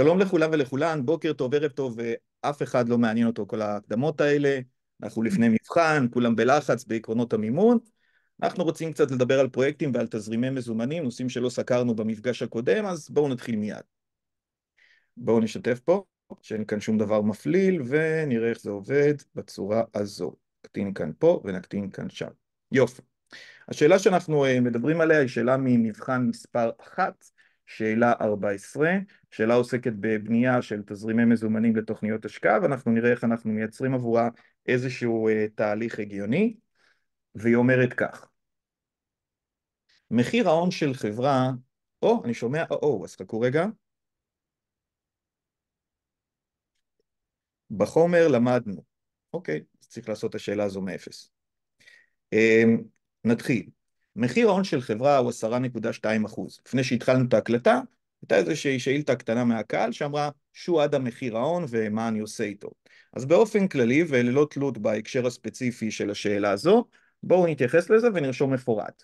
שלום לכולם ולכולן, בוקר טוב, ערב טוב, ואף אחד לא מעניין אותו כל ההקדמות האלה, אנחנו לפני מבחן, כולם בלחץ בעקרונות המימון. אנחנו רוצים קצת לדבר על פרויקטים ועל תזרימי מזומנים, נושאים שלא סקרנו במפגש הקודם, אז בואו נתחיל מיד. בואו נשתף פה, שאין כאן שום דבר מפליל, ונראה איך זה עובד בצורה הזו. נקטין כאן פה ונקטין כאן שם. יופי. השאלה שאנחנו אה, מדברים עליה היא שאלה ממבחן מספר אחת. שאלה 14, שאלה עוסקת בבנייה של תזרימי מזומנים לתוכניות השקעה ואנחנו נראה איך אנחנו מייצרים עבורה איזשהו uh, תהליך הגיוני והיא אומרת כך מחיר ההון של חברה, או, אני שומע או-או, אז חכו רגע בחומר למדנו, אוקיי, צריך לעשות את השאלה הזו מאפס אמ, נתחיל מחיר ההון של חברה הוא 10.2 אחוז. לפני שהתחלנו את ההקלטה, הייתה איזושהי שאילתה קטנה מהקהל שאמרה, שהוא עד המחיר ההון ומה אני עושה איתו. אז באופן כללי, וללא תלות בהקשר הספציפי של השאלה הזו, בואו נתייחס לזה ונרשום מפורט.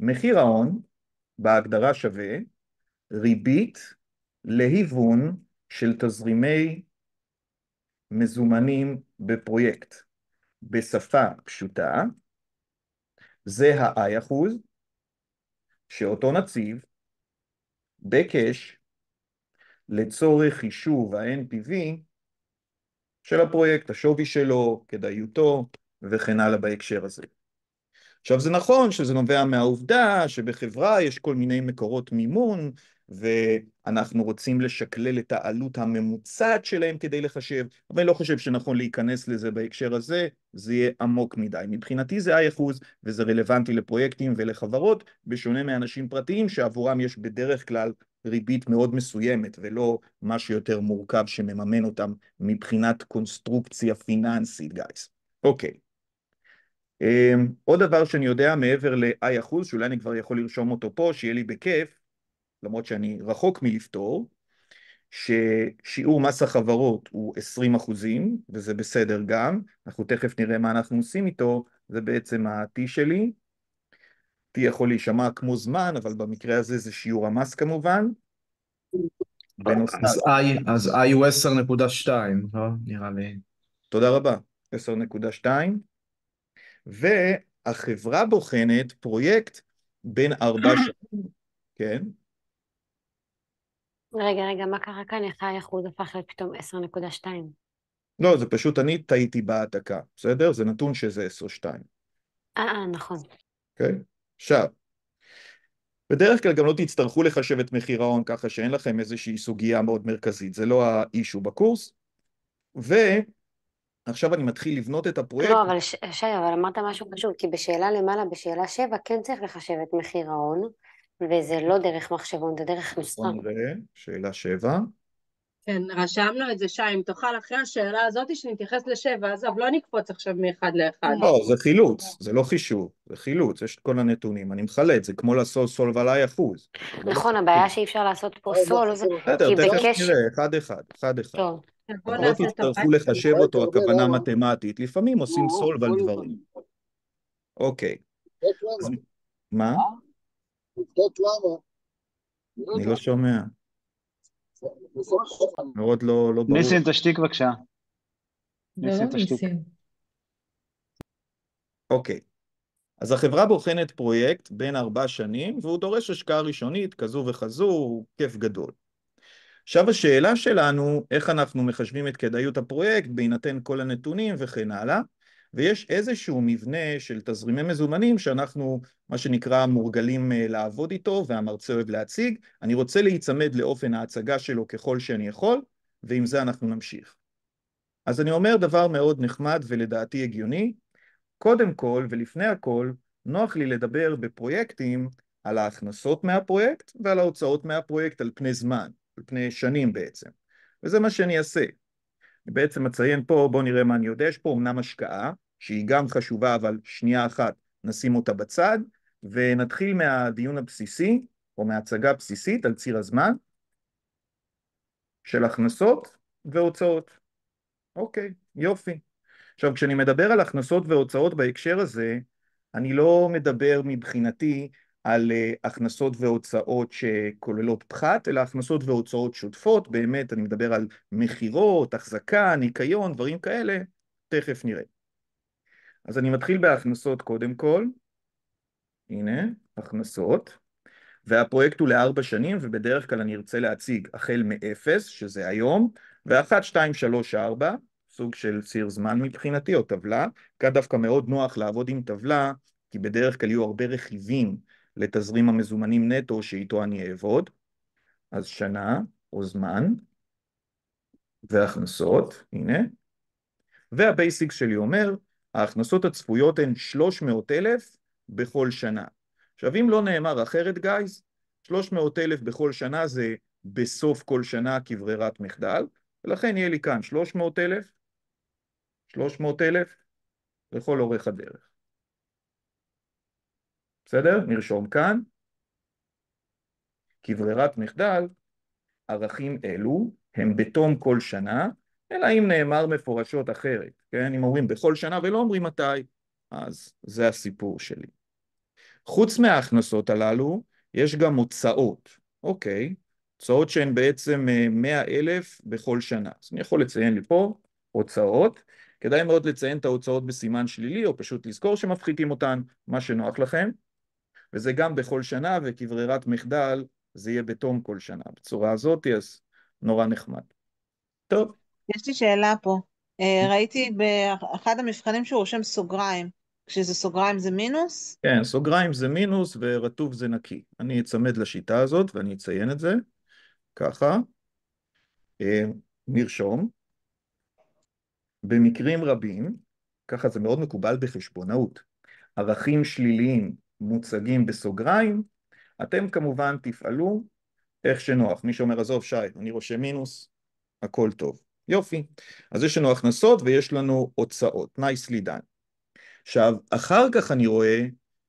מחיר ההון, בהגדרה שווה, ריבית להיוון של תזרימי מזומנים בפרויקט. בשפה פשוטה, זה ה-i אחוז, שאותו נציב בקש לצורך חישוב ה-NPV של הפרויקט, השווי שלו, כדאיותו וכן הלאה בהקשר הזה. עכשיו זה נכון שזה נובע מהעובדה שבחברה יש כל מיני מקורות מימון ואנחנו רוצים לשקלל את העלות הממוצעת שלהם כדי לחשב, אבל אני לא חושב שנכון להיכנס לזה בהקשר הזה, זה יהיה עמוק מדי. מבחינתי זה אחוז, וזה רלוונטי לפרויקטים ולחברות, בשונה מאנשים פרטיים שעבורם יש בדרך כלל ריבית מאוד מסוימת, ולא משהו יותר מורכב שמממן אותם מבחינת קונסטרוקציה פיננסית, גייס. אוקיי. אמ, עוד דבר שאני יודע מעבר ל-i אחוז, שאולי אני כבר יכול לרשום אותו פה, שיהיה לי בכיף, למרות שאני רחוק מלפתור, ששיעור מס החברות הוא 20 אחוזים, וזה בסדר גם, אנחנו תכף נראה מה אנחנו עושים איתו, זה בעצם ה-T שלי. T יכול להישמע כמו זמן, אבל במקרה הזה זה שיעור המס כמובן. אז, I, הוא 10.2, לא? נראה לי. תודה רבה, 10.2. והחברה בוחנת פרויקט בין ארבע שנים, כן? רגע, רגע, מה קרה כאן? איך האחוז הפך להיות פתאום 10.2? לא, זה פשוט אני טעיתי בהעתקה, בסדר? זה נתון שזה 10.2. אה, אה, נכון. אוקיי? Okay? עכשיו, בדרך כלל גם לא תצטרכו לחשב את מחיר ההון ככה שאין לכם איזושהי סוגיה מאוד מרכזית, זה לא ה-issue בקורס. ועכשיו אני מתחיל לבנות את הפרויקט. לא, אבל שי, אבל אמרת משהו פשוט, כי בשאלה למעלה, בשאלה 7, כן צריך לחשב את מחיר ההון, וזה לא דרך מחשבון, זה דרך נוסחה. נכון, שאלה שבע. כן, רשמנו את זה, שי, אם תוכל אחרי השאלה הזאת שנתייחס לשבע, עזוב, לא נקפוץ עכשיו מאחד לאחד. לא, זה חילוץ, זה לא חישוב, זה חילוץ, יש את כל הנתונים, אני מחלט, זה כמו לעשות סולב עליי אחוז. נכון, הבעיה שאי אפשר לעשות פה סולב, אה, כי סול, בסדר, תכף נראה, אחד אחד, אחד אחד. כן, לא תצטרכו לחשב אותו, הכוונה מתמטית, לפעמים עושים סולב על דברים. אוקיי. מה? לבדוק למה. אני לא, לא שומע. מאוד לא, לא ברור. ניסים, תשתיק בבקשה. לא אוקיי. אז החברה בוחנת פרויקט בין ארבע שנים, והוא דורש השקעה ראשונית כזו וכזו, כיף גדול. עכשיו השאלה שלנו, איך אנחנו מחשבים את כדאיות הפרויקט בהינתן כל הנתונים וכן הלאה, ויש איזשהו מבנה של תזרימי מזומנים שאנחנו מה שנקרא מורגלים אה, לעבוד איתו והמרצה אוהב להציג, אני רוצה להיצמד לאופן ההצגה שלו ככל שאני יכול ועם זה אנחנו נמשיך. אז אני אומר דבר מאוד נחמד ולדעתי הגיוני, קודם כל ולפני הכל נוח לי לדבר בפרויקטים על ההכנסות מהפרויקט ועל ההוצאות מהפרויקט על פני זמן, על פני שנים בעצם, וזה מה שאני אעשה. אני בעצם אציין פה, בואו נראה מה אני יודע, יש פה אמנם השקעה, שהיא גם חשובה, אבל שנייה אחת נשים אותה בצד, ונתחיל מהדיון הבסיסי, או מההצגה הבסיסית על ציר הזמן, של הכנסות והוצאות. אוקיי, יופי. עכשיו, כשאני מדבר על הכנסות והוצאות בהקשר הזה, אני לא מדבר מבחינתי על אה, הכנסות והוצאות שכוללות פחת, אלא הכנסות והוצאות שוטפות, באמת, אני מדבר על מכירות, החזקה, ניקיון, דברים כאלה, תכף נראה. אז אני מתחיל בהכנסות קודם כל, הנה, הכנסות, והפרויקט הוא לארבע שנים, ובדרך כלל אני ארצה להציג החל מאפס, שזה היום, ואחת, שתיים, שלוש, ארבע, סוג של ציר זמן מבחינתי, או טבלה. כאן דווקא מאוד נוח לעבוד עם טבלה, כי בדרך כלל יהיו הרבה רכיבים לתזרים המזומנים נטו שאיתו אני אעבוד. אז שנה או זמן, והכנסות, הנה. והבייסיק שלי אומר ההכנסות הצפויות הן 300 אלף בכל שנה. עכשיו אם לא נאמר אחרת גייז, 300 אלף בכל שנה זה בסוף כל שנה כברירת מחדל, ולכן יהיה לי כאן 300 אלף, 300 אלף לכל אורך הדרך. בסדר? נרשום כאן. כברירת מחדל, ערכים אלו הם בתום כל שנה אלא אם נאמר מפורשות אחרת, כן? אם אומרים בכל שנה ולא אומרים מתי, אז זה הסיפור שלי. חוץ מההכנסות הללו, יש גם הוצאות, אוקיי? הוצאות שהן בעצם 100 אה, אלף בכל שנה. אז אני יכול לציין לי פה הוצאות. כדאי מאוד לציין את ההוצאות בסימן שלילי, או פשוט לזכור שמפחיתים אותן, מה שנוח לכם. וזה גם בכל שנה, וכברירת מחדל זה יהיה בתום כל שנה. בצורה הזאת, אז נורא נחמד. טוב. יש לי שאלה פה. אה, כן. ראיתי באחד המבחנים שהוא רושם סוגריים. כשזה סוגריים זה מינוס? כן, סוגריים זה מינוס ורטוב זה נקי. אני אצמד לשיטה הזאת ואני אציין את זה. ככה. אה, נרשום. במקרים רבים, ככה זה מאוד מקובל בחשבונאות, ערכים שליליים מוצגים בסוגריים, אתם כמובן תפעלו איך שנוח. מי שאומר, עזוב, שי, אני רושם מינוס, הכל טוב. יופי. אז יש לנו הכנסות ויש לנו הוצאות. nicely done. עכשיו, אחר כך אני רואה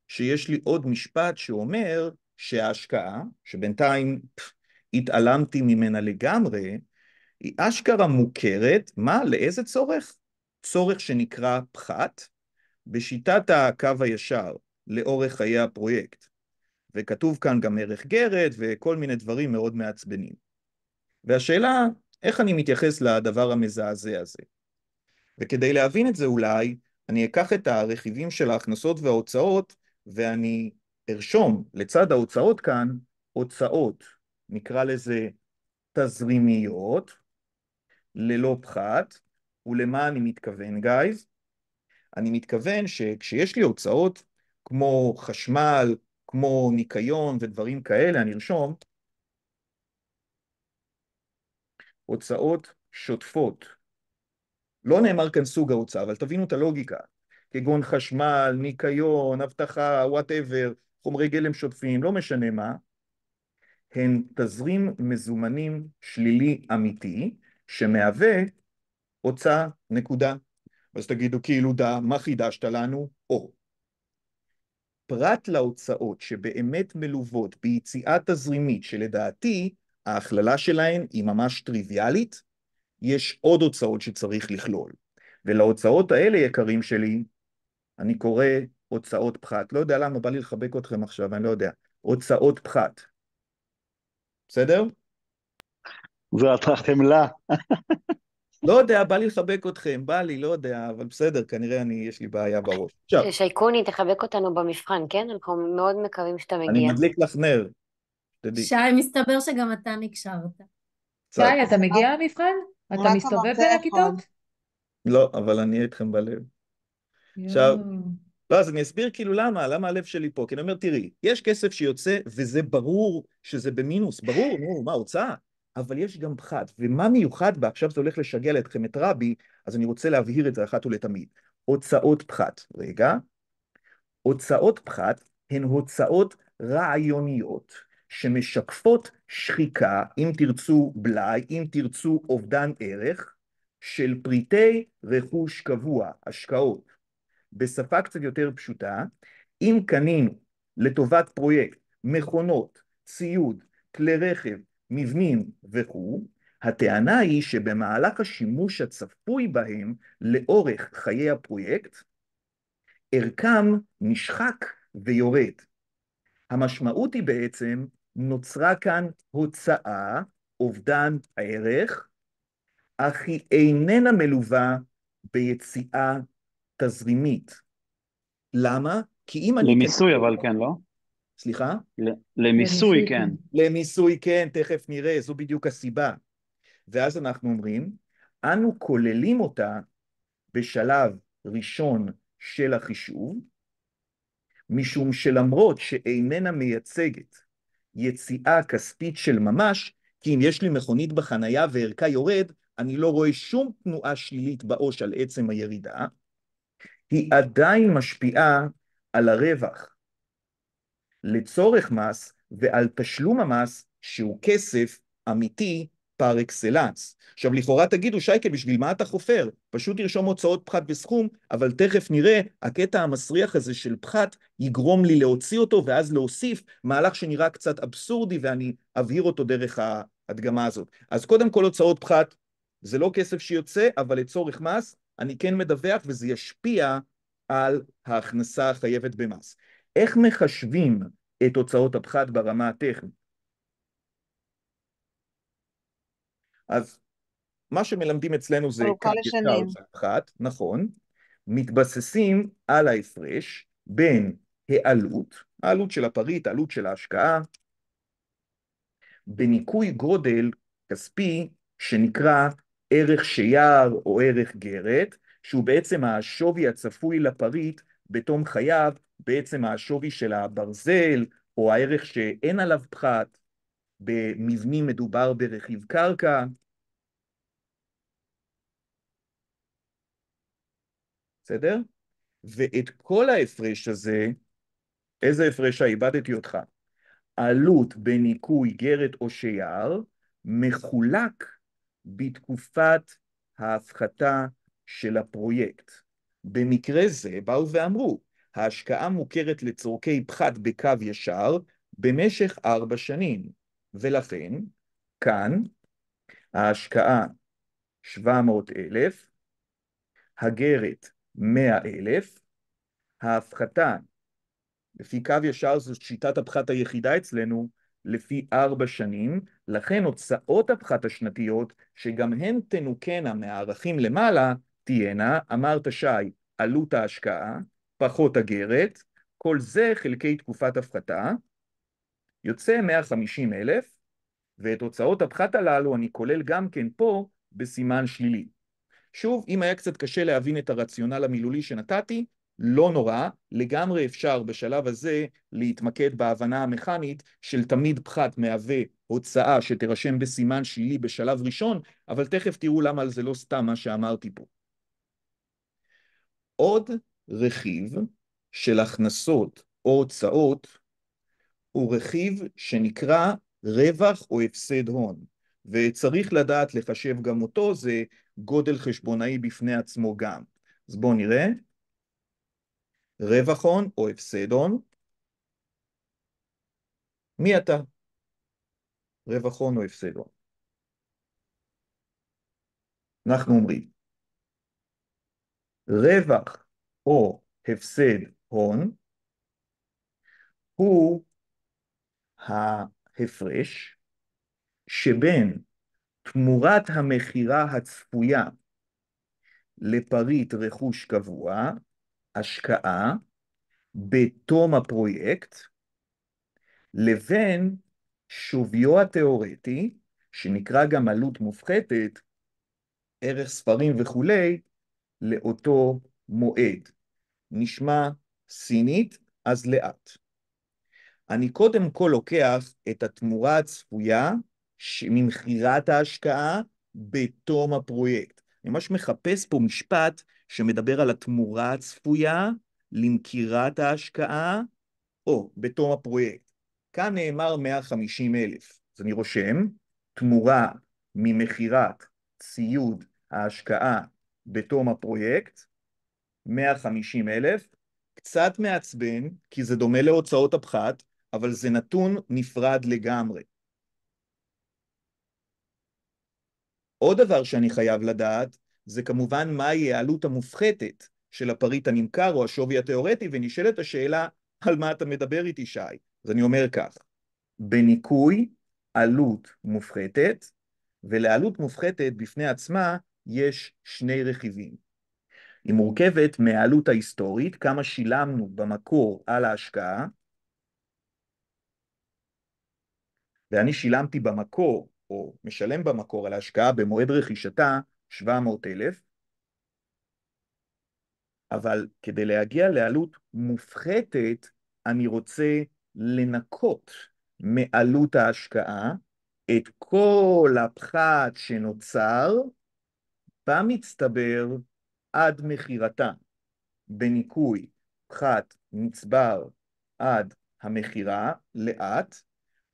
שיש לי עוד משפט שאומר שההשקעה, שבינתיים פ, התעלמתי ממנה לגמרי, היא אשכרה מוכרת, מה, לאיזה צורך? צורך שנקרא פחת, בשיטת הקו הישר לאורך חיי הפרויקט. וכתוב כאן גם ערך גרת וכל מיני דברים מאוד מעצבנים. והשאלה איך אני מתייחס לדבר המזעזע הזה? וכדי להבין את זה אולי, אני אקח את הרכיבים של ההכנסות וההוצאות, ואני ארשום לצד ההוצאות כאן, הוצאות, נקרא לזה תזרימיות, ללא פחת, ולמה אני מתכוון, גייז? אני מתכוון שכשיש לי הוצאות כמו חשמל, כמו ניקיון ודברים כאלה, אני ארשום הוצאות שוטפות. לא נאמר כאן סוג ההוצאה, אבל תבינו את הלוגיקה. כגון חשמל, ניקיון, אבטחה, וואטאבר, חומרי גלם שוטפים, לא משנה מה, הן תזרים מזומנים שלילי אמיתי, שמהווה הוצאה, נקודה. אז תגידו, כאילו דה, מה חידשת לנו? או. פרט להוצאות שבאמת מלוות ביציאה תזרימית, שלדעתי ההכללה שלהן היא ממש טריוויאלית, יש עוד הוצאות שצריך לכלול. ולהוצאות האלה, יקרים שלי, אני קורא הוצאות פחת. לא יודע למה בא לי לחבק אתכם עכשיו, אני לא יודע. הוצאות פחת. בסדר? זו אותה חמלה. לא יודע, בא לי לחבק אתכם, בא לי, לא יודע, אבל בסדר, כנראה אני, יש לי בעיה בראש. שייקוני, תחבק אותנו במבחן, כן? אנחנו מאוד מקווים שאתה מגיע. אני מדליק לך נר, תדעי. שי, מסתבר שגם אתה נקשרת. שי, אתה מגיע למבחן? אתה מסתובב בין הכיתות? לא, אבל אני אהיה איתכם בלב. עכשיו, לא, אז אני אסביר כאילו למה, למה הלב שלי פה. כי אני אומר, תראי, יש כסף שיוצא, וזה ברור שזה במינוס, ברור, נו, מה, הוצאה? אבל יש גם פחת, ומה מיוחד בה? עכשיו זה הולך לשגע לאתכם את רבי, אז אני רוצה להבהיר את זה אחת ולתמיד. הוצאות פחת, רגע, הוצאות פחת הן הוצאות רעיוניות. שמשקפות שחיקה, אם תרצו בלאי, אם תרצו אובדן ערך, של פריטי רכוש קבוע, השקעות. בשפה קצת יותר פשוטה, אם קנינו לטובת פרויקט מכונות, ציוד, כלי רכב, מבנים וכו', הטענה היא שבמהלך השימוש הצפוי בהם לאורך חיי הפרויקט, ערכם נשחק ויורד. המשמעות היא בעצם נוצרה כאן הוצאה, אובדן הערך, אך היא איננה מלווה ביציאה תזרימית. למה? כי אם אני... למיסוי אבל כן, לא? סליחה? למיסוי כן. כן. למיסוי כן, תכף נראה, זו בדיוק הסיבה. ואז אנחנו אומרים, אנו כוללים אותה בשלב ראשון של החישוב, משום שלמרות שאיננה מייצגת יציאה כספית של ממש, כי אם יש לי מכונית בחנייה וערכה יורד, אני לא רואה שום תנועה שלילית בעו"ש על עצם הירידה, היא עדיין משפיעה על הרווח לצורך מס ועל תשלום המס שהוא כסף אמיתי פר אקסלנס. עכשיו לכאורה תגידו שייקל בשביל מה אתה חופר? פשוט תרשום הוצאות פחת וסכום, אבל תכף נראה, הקטע המסריח הזה של פחת יגרום לי להוציא אותו ואז להוסיף מהלך שנראה קצת אבסורדי ואני אבהיר אותו דרך ההדגמה הזאת. אז קודם כל הוצאות פחת זה לא כסף שיוצא, אבל לצורך מס אני כן מדווח וזה ישפיע על ההכנסה החייבת במס. איך מחשבים את הוצאות הפחת ברמה הטכנית? אז מה שמלמדים אצלנו זה קרקע אחת, נכון, מתבססים על ההפרש בין העלות, העלות של הפריט, העלות של ההשקעה, בניכוי גודל כספי שנקרא ערך שיער או ערך גרת, שהוא בעצם השווי הצפוי לפריט בתום חייו, בעצם השווי של הברזל או הערך שאין עליו פחת, במבנים מדובר ברכיב קרקע. בסדר? ואת כל ההפרש הזה, איזה הפרש איבדתי אותך? עלות בניקוי גרת או שיער מחולק בתקופת ההפחתה של הפרויקט. במקרה זה באו ואמרו, ההשקעה מוכרת לצורכי פחת בקו ישר במשך ארבע שנים. ולכן כאן ההשקעה 700 אלף, הגרת 100 אלף, ההפחתה לפי קו ישר זו שיטת הפחת היחידה אצלנו, לפי ארבע שנים, לכן הוצאות הפחת השנתיות, שגם הן תנוקנה מהערכים למעלה, תהיינה, אמרת שי, עלות ההשקעה, פחות הגרת, כל זה חלקי תקופת הפחתה, יוצא 150 אלף, ואת הוצאות הפחת הללו אני כולל גם כן פה בסימן שלילי. שוב, אם היה קצת קשה להבין את הרציונל המילולי שנתתי, לא נורא, לגמרי אפשר בשלב הזה להתמקד בהבנה המכנית של תמיד פחת מהווה הוצאה שתירשם בסימן שלילי בשלב ראשון, אבל תכף תראו למה זה לא סתם מה שאמרתי פה. עוד רכיב של הכנסות או הוצאות הוא רכיב שנקרא רווח או הפסד הון, וצריך לדעת לחשב גם אותו, זה גודל חשבונאי בפני עצמו גם. אז בואו נראה. רווח הון או הפסד הון. מי אתה? רווח הון או הפסד הון. אנחנו אומרים, רווח או הפסד הון הוא ההפרש שבין תמורת המכירה הצפויה לפריט רכוש קבוע, השקעה, בתום הפרויקט, לבין שוויו התיאורטי, שנקרא גם עלות מופחתת, ערך ספרים וכולי, לאותו מועד. נשמע סינית, אז לאט. אני קודם כל לוקח את התמורה הצפויה ממכירת ההשקעה בתום הפרויקט. אני ממש מחפש פה משפט שמדבר על התמורה הצפויה למכירת ההשקעה או בתום הפרויקט. כאן נאמר 150 אלף, אז אני רושם, תמורה ממכירת ציוד ההשקעה בתום הפרויקט, 150 אלף, קצת מעצבן, כי זה דומה להוצאות הפחת, אבל זה נתון נפרד לגמרי. עוד דבר שאני חייב לדעת, זה כמובן מהי העלות המופחתת של הפריט הנמכר או השווי התיאורטי, ונשאלת השאלה על מה אתה מדבר איתי, שי. אז אני אומר כך, בניכוי עלות מופחתת, ולעלות מופחתת בפני עצמה יש שני רכיבים. היא מורכבת מהעלות ההיסטורית, כמה שילמנו במקור על ההשקעה, ואני שילמתי במקור, או משלם במקור על ההשקעה במועד רכישתה 700,000, אבל כדי להגיע לעלות מופחתת, אני רוצה לנקות מעלות ההשקעה את כל הפחת שנוצר במצטבר עד מכירתה, בניכוי פחת נצבר עד המכירה לאט,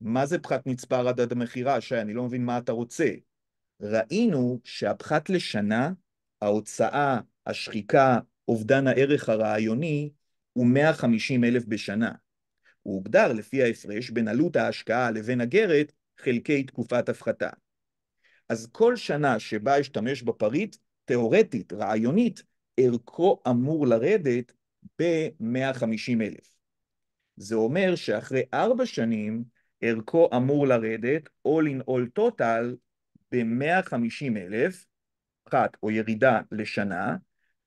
מה זה פחת נצבר עד עד המכירה, שי? אני לא מבין מה אתה רוצה. ראינו שהפחת לשנה, ההוצאה, השחיקה, אובדן הערך הרעיוני, הוא 150 אלף בשנה. הוא הוגדר לפי ההפרש בין עלות ההשקעה לבין הגרת חלקי תקופת הפחתה. אז כל שנה שבה אשתמש בפריט, תאורטית, רעיונית, ערכו אמור לרדת ב-150 אלף. זה אומר שאחרי ארבע שנים ערכו אמור לרדת all in all total ב-150 אלף, פחת או ירידה לשנה,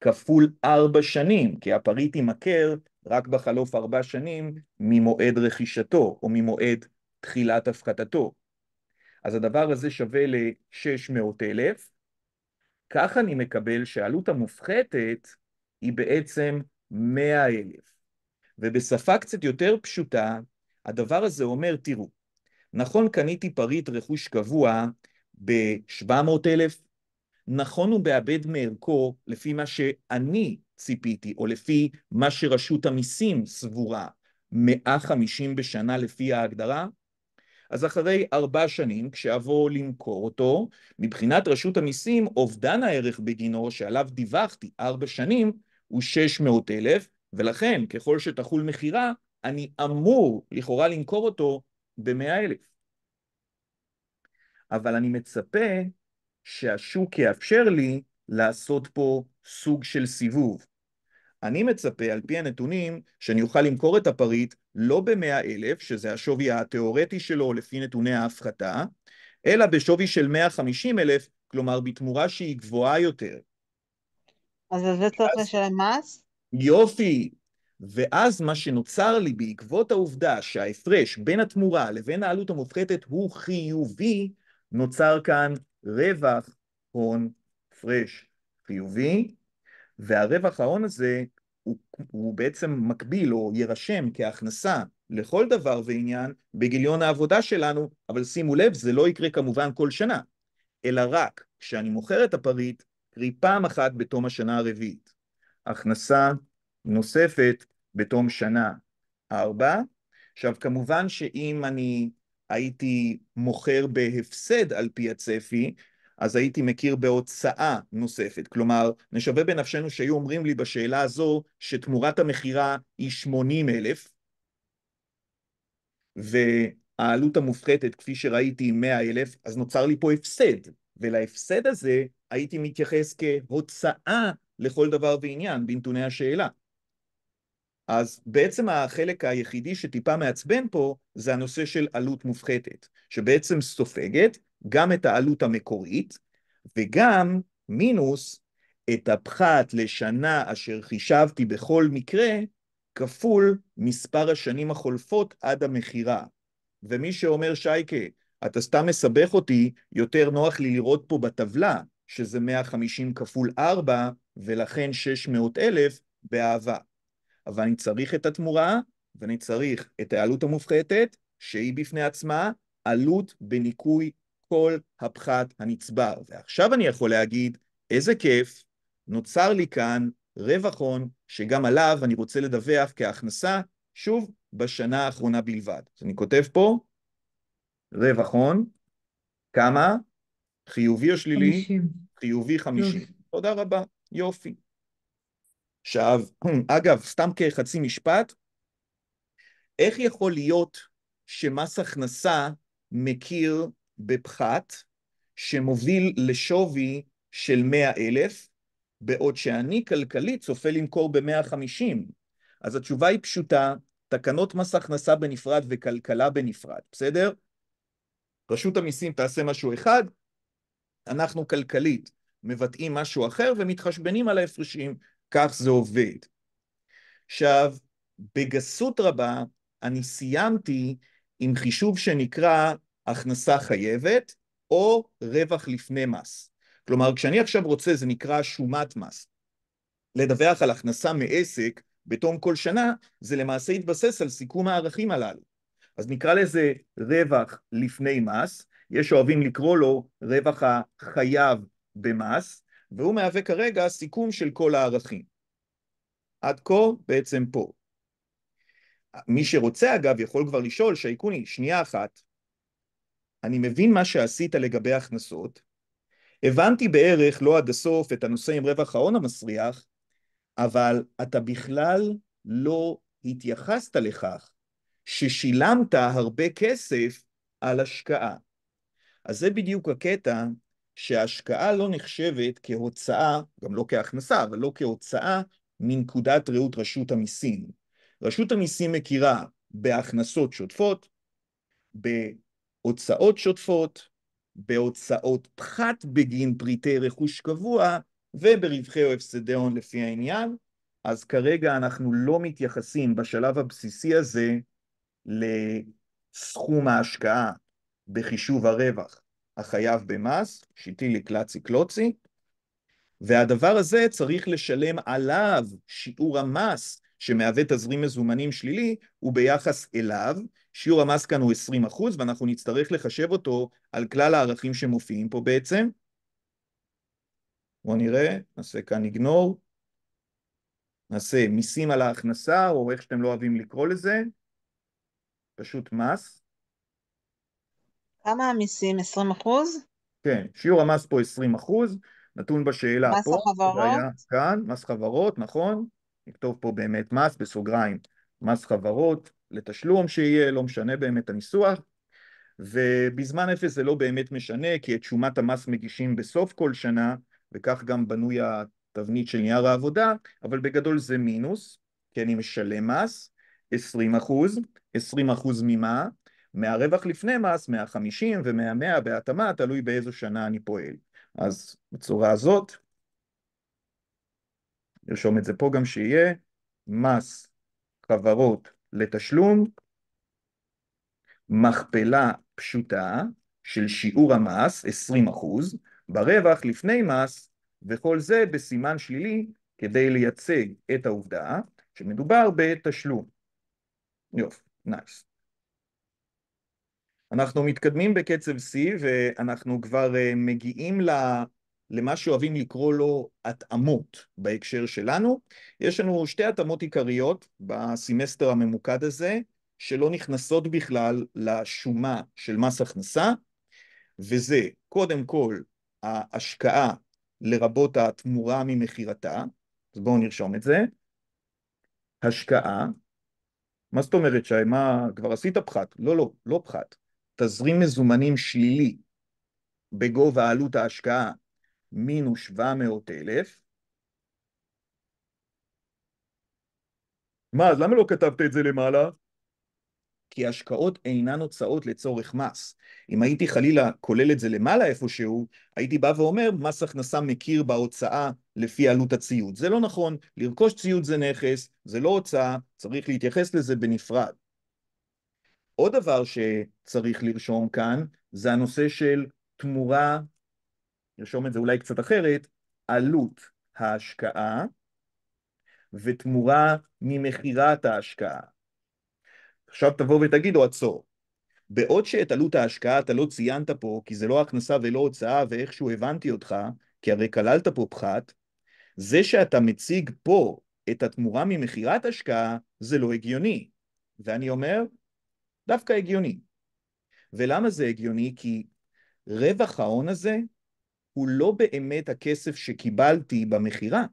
כפול ארבע שנים, כי הפריט יימכר רק בחלוף ארבע שנים ממועד רכישתו או ממועד תחילת הפחתתו. אז הדבר הזה שווה ל-600 אלף, כך אני מקבל שהעלות המופחתת היא בעצם 100 אלף. ובשפה קצת יותר פשוטה, הדבר הזה אומר, תראו, נכון קניתי פריט רכוש קבוע ב 700000 נכון הוא מאבד מערכו לפי מה שאני ציפיתי, או לפי מה שרשות המיסים סבורה, 150 בשנה לפי ההגדרה, אז אחרי ארבע שנים, כשאבוא למכור אותו, מבחינת רשות המיסים, אובדן הערך בגינו, שעליו דיווחתי ארבע שנים, הוא 600,000, ולכן, ככל שתחול מכירה, אני אמור לכאורה למכור אותו ב-100,000. אבל אני מצפה שהשוק יאפשר לי לעשות פה סוג של סיבוב. אני מצפה, על פי הנתונים, שאני אוכל למכור את הפריט לא ב-100,000, שזה השווי התיאורטי שלו לפי נתוני ההפחתה, אלא בשווי של 150,000, כלומר בתמורה שהיא גבוהה יותר. אז על זה צריך לשלם מס? יופי, ואז מה שנוצר לי בעקבות העובדה שההפרש בין התמורה לבין העלות המופחתת הוא חיובי, נוצר כאן רווח הון הפרש חיובי, והרווח ההון הזה הוא, הוא בעצם מקביל או יירשם כהכנסה לכל דבר ועניין בגיליון העבודה שלנו, אבל שימו לב, זה לא יקרה כמובן כל שנה, אלא רק כשאני מוכר את הפריט, קרי פעם אחת בתום השנה הרביעית. הכנסה נוספת בתום שנה ארבע. עכשיו, כמובן שאם אני הייתי מוכר בהפסד על פי הצפי, אז הייתי מכיר בהוצאה נוספת. כלומר, נשווה בנפשנו שהיו אומרים לי בשאלה הזו שתמורת המכירה היא 80 אלף, והעלות המופחתת, כפי שראיתי, היא 100 אלף, אז נוצר לי פה הפסד, ולהפסד הזה הייתי מתייחס כהוצאה לכל דבר ועניין בנתוני השאלה. אז בעצם החלק היחידי שטיפה מעצבן פה זה הנושא של עלות מופחתת, שבעצם סופגת גם את העלות המקורית וגם מינוס את הפחת לשנה אשר חישבתי בכל מקרה כפול מספר השנים החולפות עד המכירה. ומי שאומר שייקה, אתה סתם מסבך אותי, יותר נוח לי לראות פה בטבלה שזה 150 כפול 4 ולכן 600 אלף באהבה. אבל אני צריך את התמורה, ואני צריך את העלות המופחתת, שהיא בפני עצמה עלות בניכוי כל הפחת הנצבר. ועכשיו אני יכול להגיד, איזה כיף, נוצר לי כאן רווח הון, שגם עליו אני רוצה לדווח כהכנסה, שוב, בשנה האחרונה בלבד. אז אני כותב פה, רווח הון, כמה? חיובי או שלילי? 50. חיובי 50. 50. תודה רבה, יופי. עכשיו, אגב, סתם כחצי משפט, איך יכול להיות שמס הכנסה מכיר בפחת שמוביל לשווי של 100 אלף, בעוד שאני כלכלית צופה למכור ב-150? אז התשובה היא פשוטה, תקנות מס הכנסה בנפרד וכלכלה בנפרד, בסדר? רשות המיסים תעשה משהו אחד, אנחנו כלכלית מבטאים משהו אחר ומתחשבנים על ההפרשים כך זה עובד. עכשיו, בגסות רבה, אני סיימתי עם חישוב שנקרא הכנסה חייבת או רווח לפני מס. כלומר, כשאני עכשיו רוצה, זה נקרא שומת מס. לדווח על הכנסה מעסק בתום כל שנה, זה למעשה התבסס על סיכום הערכים הללו. אז נקרא לזה רווח לפני מס, יש אוהבים לקרוא לו רווח החייב במס, והוא מהווה כרגע סיכום של כל הערכים. עד כה בעצם פה. מי שרוצה אגב יכול כבר לשאול, שייקוני, שנייה אחת, אני מבין מה שעשית לגבי הכנסות, הבנתי בערך, לא עד הסוף, את הנושא עם רווח ההון המסריח, אבל אתה בכלל לא התייחסת לכך ששילמת הרבה כסף על השקעה. אז זה בדיוק הקטע שההשקעה לא נחשבת כהוצאה, גם לא כהכנסה, אבל לא כהוצאה, מנקודת ראות רשות המיסים. רשות המיסים מכירה בהכנסות שוטפות, בהוצאות שוטפות, בהוצאות פחת בגין פריטי רכוש קבוע וברווחי או הפסדי הון לפי העניין, אז כרגע אנחנו לא מתייחסים בשלב הבסיסי הזה לסכום ההשקעה בחישוב הרווח. החייב במס, שיטילי קלצי קלוצי, והדבר הזה צריך לשלם עליו שיעור המס שמהווה תזרים מזומנים שלילי, הוא ביחס אליו, שיעור המס כאן הוא 20 אחוז, ואנחנו נצטרך לחשב אותו על כלל הערכים שמופיעים פה בעצם. בואו נראה, נעשה כאן נגנור, נעשה מיסים על ההכנסה, או איך שאתם לא אוהבים לקרוא לזה, פשוט מס. כמה המיסים? 20 אחוז? כן, שיעור המס פה 20 אחוז, נתון בשאלה מס פה. מס החברות? כאן, מס חברות, נכון. נכתוב פה באמת מס, בסוגריים, מס חברות, לתשלום שיהיה, לא משנה באמת הניסוח. ובזמן אפס זה לא באמת משנה, כי את שומת המס מגישים בסוף כל שנה, וכך גם בנוי התבנית של נייר העבודה, אבל בגדול זה מינוס, כי אני משלם מס, 20 אחוז, 20 אחוז ממה? מהרווח לפני מס, מהחמישים ומהמאה בהתאמה, תלוי באיזו שנה אני פועל. אז בצורה הזאת, נרשום את זה פה גם שיהיה, מס חברות לתשלום, מכפלה פשוטה של שיעור המס, 20 אחוז, ברווח לפני מס, וכל זה בסימן שלילי כדי לייצג את העובדה שמדובר בתשלום. יופי, נייס. Nice. אנחנו מתקדמים בקצב C ואנחנו כבר אה, מגיעים למה שאוהבים לקרוא לו התאמות בהקשר שלנו. יש לנו שתי התאמות עיקריות בסמסטר הממוקד הזה, שלא נכנסות בכלל לשומה של מס הכנסה, וזה קודם כל ההשקעה לרבות התמורה ממכירתה, אז בואו נרשום את זה, השקעה, מה זאת אומרת שי? מה, כבר עשית פחת? לא, לא, לא פחת. תזרים מזומנים שלילי בגובה עלות ההשקעה מינוס 700,000. מה, אז למה לא כתבת את זה למעלה? כי השקעות אינן הוצאות לצורך מס. אם הייתי חלילה כולל את זה למעלה איפשהו, הייתי בא ואומר, מס הכנסה מכיר בהוצאה לפי עלות הציוד. זה לא נכון, לרכוש ציוד זה נכס, זה לא הוצאה, צריך להתייחס לזה בנפרד. עוד דבר שצריך לרשום כאן, זה הנושא של תמורה, נרשום את זה אולי קצת אחרת, עלות ההשקעה ותמורה ממכירת ההשקעה. עכשיו תבוא ותגיד, או עצור, בעוד שאת עלות ההשקעה אתה לא ציינת פה, כי זה לא הכנסה ולא הוצאה, ואיכשהו הבנתי אותך, כי הרי כללת פה פחת, זה שאתה מציג פה את התמורה ממכירת השקעה, זה לא הגיוני. ואני אומר, דווקא הגיוני. ולמה זה הגיוני? כי רווח ההון הזה הוא לא באמת הכסף שקיבלתי במכירה.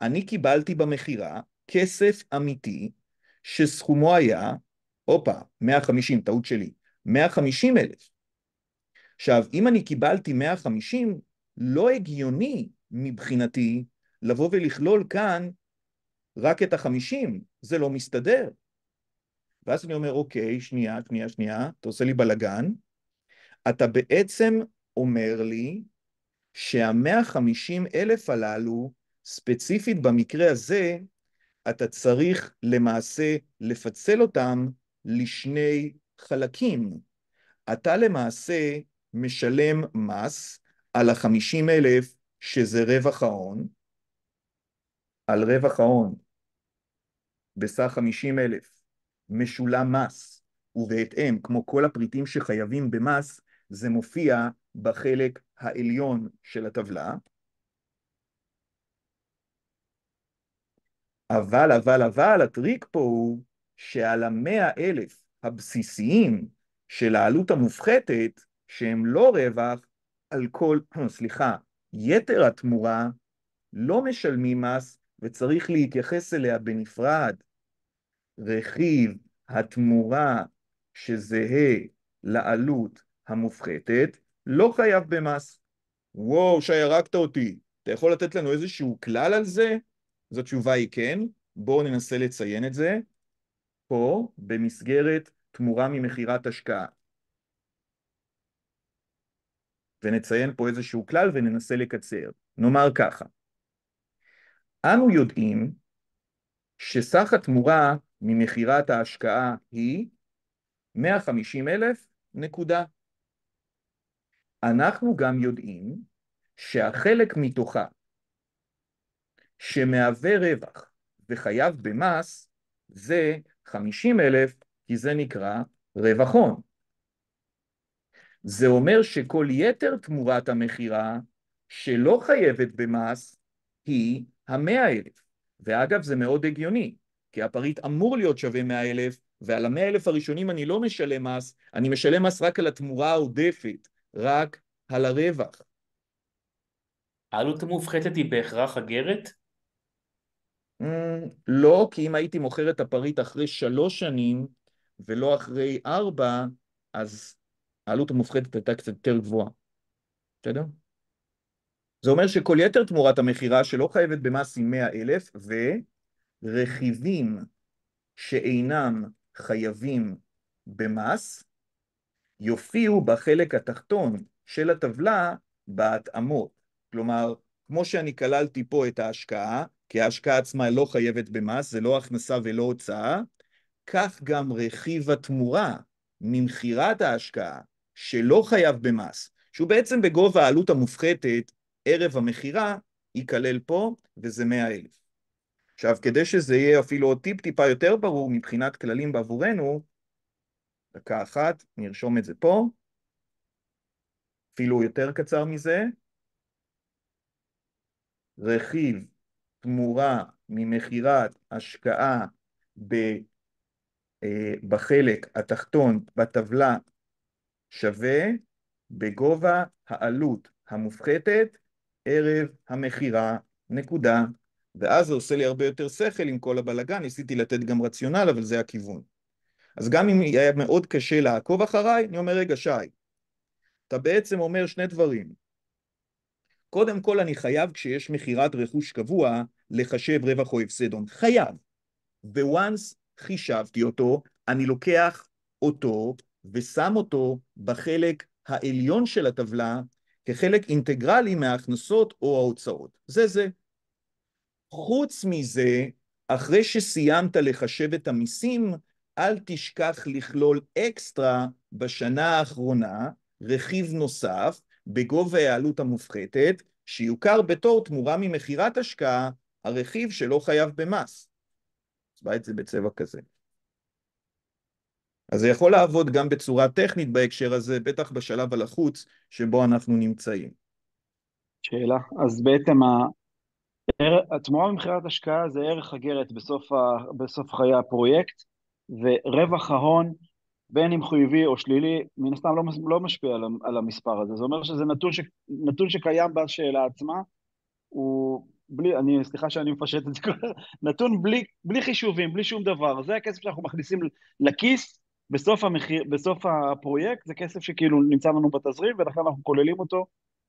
אני קיבלתי במכירה כסף אמיתי שסכומו היה, הופה, 150, טעות שלי, 150 אלף. עכשיו, אם אני קיבלתי 150, לא הגיוני מבחינתי לבוא ולכלול כאן רק את החמישים, זה לא מסתדר. ואז אני אומר, אוקיי, שנייה, שנייה, שנייה, אתה עושה לי בלאגן. אתה בעצם אומר לי שה-150 אלף הללו, ספציפית במקרה הזה, אתה צריך למעשה לפצל אותם לשני חלקים. אתה למעשה משלם מס על ה-50 אלף שזה רווח ההון, על רווח ההון בסך 50 אלף. משולם מס, ובהתאם, כמו כל הפריטים שחייבים במס, זה מופיע בחלק העליון של הטבלה. אבל, אבל, אבל, הטריק פה הוא שעל המאה אלף הבסיסיים של העלות המופחתת, שהם לא רווח, על כל, סליחה, יתר התמורה, לא משלמים מס וצריך להתייחס אליה בנפרד. רכיב התמורה שזהה לעלות המופחתת, לא חייב במס. וואו, שי, הרגת אותי. אתה יכול לתת לנו איזשהו כלל על זה? אז התשובה היא כן. בואו ננסה לציין את זה. פה, במסגרת תמורה ממכירת השקעה. ונציין פה איזשהו כלל וננסה לקצר. נאמר ככה, אנו יודעים שסך התמורה ממכירת ההשקעה היא 150 אלף, נקודה. אנחנו גם יודעים שהחלק מתוכה שמהווה רווח וחייב במס זה 50 אלף, כי זה נקרא רווח הון. זה אומר שכל יתר תמורת המכירה שלא חייבת במס היא המאה אלף. ואגב, זה מאוד הגיוני, כי הפריט אמור להיות שווה 100,000, ועל ה-100,000 הראשונים אני לא משלם מס, אני משלם מס רק על התמורה העודפת, רק על הרווח. העלות המופחתת היא בהכרח אגרת? Mm, לא, כי אם הייתי מוכר את הפריט אחרי שלוש שנים ולא אחרי ארבע, אז העלות המופחתת הייתה קצת יותר גבוהה. בסדר? זה אומר שכל יתר תמורת המכירה שלא חייבת במס היא 100,000, ו... רכיבים שאינם חייבים במס, יופיעו בחלק התחתון של הטבלה בהתאמות. כלומר, כמו שאני כללתי פה את ההשקעה, כי ההשקעה עצמה לא חייבת במס, זה לא הכנסה ולא הוצאה, כך גם רכיב התמורה ממכירת ההשקעה, שלא חייב במס, שהוא בעצם בגובה העלות המופחתת ערב המכירה, ייכלל פה, וזה 100,000. עכשיו, כדי שזה יהיה אפילו עוד טיפ-טיפה יותר ברור מבחינת כללים בעבורנו, דקה אחת, נרשום את זה פה, אפילו יותר קצר מזה, רכיב תמורה ממכירת השקעה ב, אה, בחלק התחתון בטבלה שווה בגובה העלות המופחתת ערב המכירה, נקודה. ואז זה עושה לי הרבה יותר שכל עם כל הבלגן, ניסיתי לתת גם רציונל, אבל זה הכיוון. אז גם אם היה מאוד קשה לעקוב אחריי, אני אומר, רגע, שי, אתה בעצם אומר שני דברים. קודם כל, אני חייב, כשיש מכירת רכוש קבוע, לחשב רווח או הפסד הון. חייב. once חישבתי אותו, אני לוקח אותו ושם אותו בחלק העליון של הטבלה כחלק אינטגרלי מההכנסות או ההוצאות. זה זה. חוץ מזה, אחרי שסיימת לחשב את המיסים, אל תשכח לכלול אקסטרה בשנה האחרונה רכיב נוסף בגובה העלות המופחתת, שיוכר בתור תמורה ממכירת השקעה, הרכיב שלא חייב במס. צבע את זה בצבע כזה. אז זה יכול לעבוד גם בצורה טכנית בהקשר הזה, בטח בשלב הלחוץ שבו אנחנו נמצאים. שאלה, אז בעצם התמורה ממכירת השקעה זה ערך אגרת בסוף ה, בסוף חיי הפרויקט, ורווח ההון, בין אם חיובי או שלילי, מן הסתם לא, לא משפיע על, על המספר הזה. זה אומר שזה נתון, ש, נתון שקיים בשאלה עצמה, הוא בלי, אני, סליחה שאני מפשט את זה, כבר, נתון בלי, בלי חישובים, בלי שום דבר. זה הכסף שאנחנו מכניסים לכיס בסוף, המחיר, בסוף הפרויקט, זה כסף שכאילו נמצא לנו בתזרים, ולכן אנחנו כוללים אותו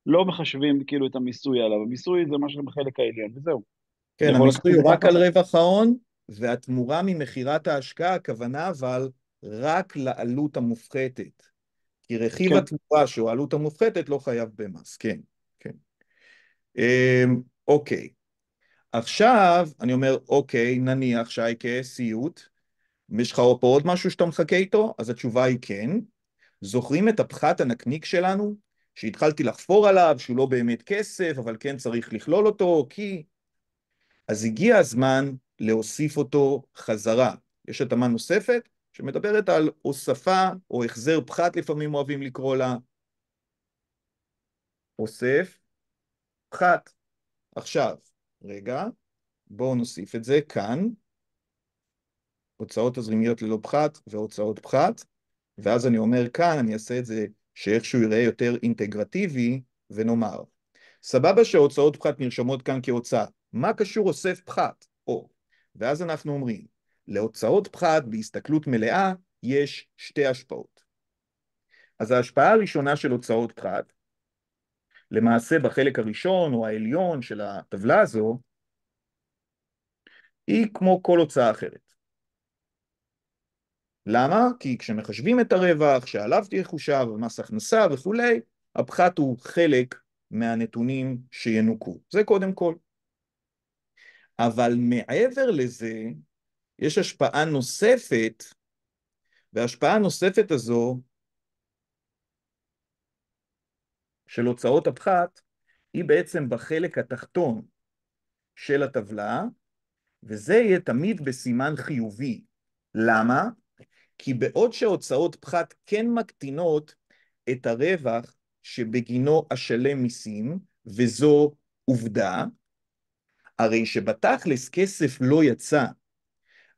לא מחשבים כאילו את המיסוי עליו, המיסוי זה מה שבחלק העליון, וזהו. כן, המיסוי הוא רק על רווח ההון, והתמורה ממכירת ההשקעה, הכוונה אבל רק לעלות המופחתת. כי רכיב כן. התמורה שהוא העלות המופחתת לא חייב במס, כן, כן. אמ, אוקיי. עכשיו, אני אומר, אוקיי, נניח שייקה סיוט, יש לך פה עוד משהו שאתה מחכה איתו? אז התשובה היא כן. זוכרים את הפחת הנקניק שלנו? שהתחלתי לחפור עליו, שהוא לא באמת כסף, אבל כן צריך לכלול אותו, כי... אז הגיע הזמן להוסיף אותו חזרה. יש התאמה נוספת שמדברת על הוספה או החזר פחת, לפעמים אוהבים לקרוא לה. אוסף פחת. עכשיו, רגע, בואו נוסיף את זה כאן. הוצאות תזרימיות ללא פחת והוצאות פחת, ואז אני אומר כאן, אני אעשה את זה שאיכשהו יראה יותר אינטגרטיבי, ונאמר, סבבה שהוצאות פחת נרשמות כאן כהוצאה, מה קשור אוסף פחת? או, ואז אנחנו אומרים, להוצאות פחת בהסתכלות מלאה יש שתי השפעות. אז ההשפעה הראשונה של הוצאות פחת, למעשה בחלק הראשון או העליון של הטבלה הזו, היא כמו כל הוצאה אחרת. למה? כי כשמחשבים את הרווח, שעליו יחושב, מס הכנסה וכולי, הפחת הוא חלק מהנתונים שינוכו. זה קודם כל. אבל מעבר לזה, יש השפעה נוספת, וההשפעה הנוספת הזו של הוצאות הפחת היא בעצם בחלק התחתון של הטבלה, וזה יהיה תמיד בסימן חיובי. למה? כי בעוד שהוצאות פחת כן מקטינות את הרווח שבגינו אשלם מיסים, וזו עובדה, הרי שבתכלס כסף לא יצא.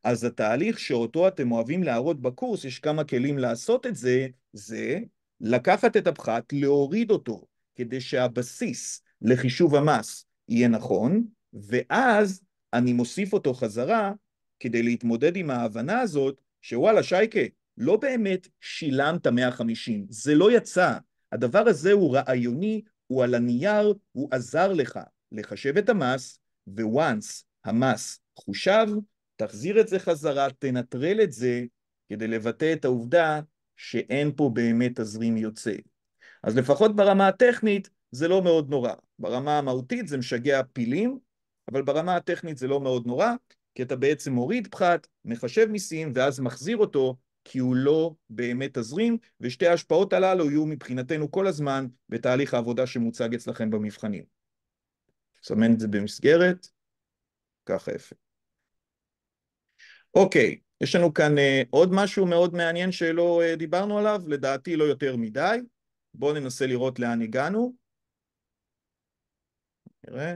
אז התהליך שאותו אתם אוהבים להראות בקורס, יש כמה כלים לעשות את זה, זה לקחת את הפחת, להוריד אותו, כדי שהבסיס לחישוב המס יהיה נכון, ואז אני מוסיף אותו חזרה כדי להתמודד עם ההבנה הזאת שוואלה, שייקה, לא באמת שילמת 150, זה לא יצא. הדבר הזה הוא רעיוני, הוא על הנייר, הוא עזר לך לחשב את המס, וואנס המס חושב, תחזיר את זה חזרה, תנטרל את זה, כדי לבטא את העובדה שאין פה באמת תזרים יוצא. אז לפחות ברמה הטכנית זה לא מאוד נורא. ברמה המהותית זה משגע פילים, אבל ברמה הטכנית זה לא מאוד נורא, כי אתה בעצם מוריד פחת, מחשב מיסים, ואז מחזיר אותו, כי הוא לא באמת תזרים, ושתי ההשפעות הללו יהיו מבחינתנו כל הזמן בתהליך העבודה שמוצג אצלכם במבחנים. סמן את זה במסגרת, ככה יפה. אוקיי, יש לנו כאן uh, עוד משהו מאוד מעניין שלא uh, דיברנו עליו, לדעתי לא יותר מדי. בואו ננסה לראות לאן הגענו. נראה,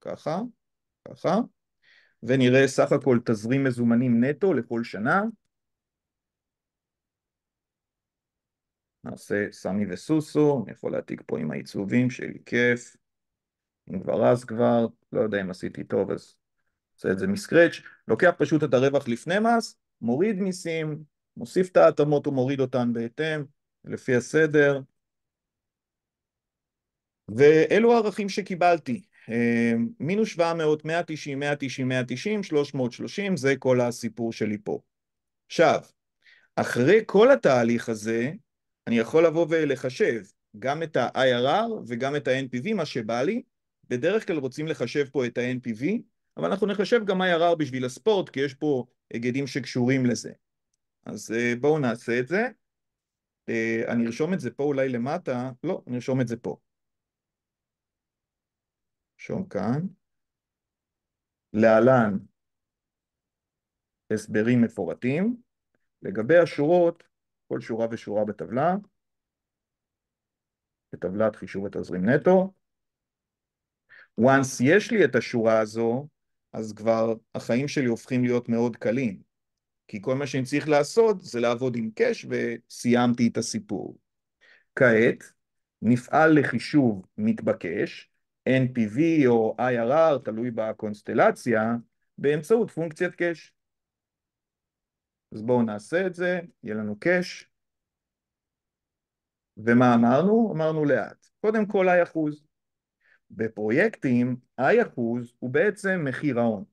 ככה, ככה. ונראה סך הכל תזרים מזומנים נטו לכל שנה. נעשה סמי וסוסו, אני יכול להעתיק פה עם העיצובים שלי, כיף. אם כבר אז כבר, לא יודע אם עשיתי טוב אז עושה את זה מסקרץ', לוקח פשוט את הרווח לפני מס, מוריד מיסים, מוסיף את ההתאמות ומוריד אותן בהתאם, לפי הסדר. ואלו הערכים שקיבלתי. אמ, מינוס 700, 190, 190, 190, 330, זה כל הסיפור שלי פה. עכשיו, אחרי כל התהליך הזה, אני יכול לבוא ולחשב גם את ה-IRR וגם את ה-NPV, מה שבא לי. בדרך כלל רוצים לחשב פה את ה-NPV, אבל אנחנו נחשב גם IRR בשביל הספורט, כי יש פה היגדים שקשורים לזה. אז אה, בואו נעשה את זה. אה, אני ארשום את זה פה אולי למטה, לא, אני ארשום את זה פה. נרשום כאן, להלן הסברים מפורטים, לגבי השורות, כל שורה ושורה בטבלה, בטבלת חישוב התזרים נטו. once יש לי את השורה הזו, אז כבר החיים שלי הופכים להיות מאוד קלים, כי כל מה שאני צריך לעשות זה לעבוד עם קאש וסיימתי את הסיפור. כעת נפעל לחישוב מתבקש NPV או IRR, תלוי בקונסטלציה, באמצעות פונקציית קאש. אז בואו נעשה את זה, יהיה לנו קאש. ומה אמרנו? אמרנו לאט. קודם כל i אחוז. בפרויקטים i אחוז הוא בעצם מחיר ההון.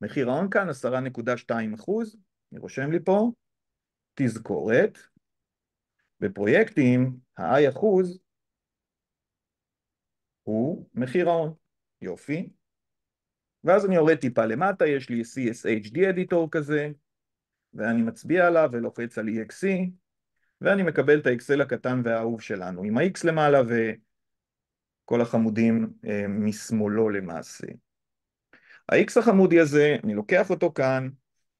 מחיר ההון כאן 10.2 אחוז, אני רושם לי פה, תזכורת, בפרויקטים ה-i אחוז הוא מחיר ההון. יופי. ואז אני יורד טיפה למטה, יש לי CSHD אדיטור כזה, ואני מצביע עליו ולוחץ על EXC, ואני מקבל את האקסל הקטן והאהוב שלנו, עם ה-X למעלה וכל החמודים אה, משמאלו למעשה. ה-X החמודי הזה, אני לוקח אותו כאן,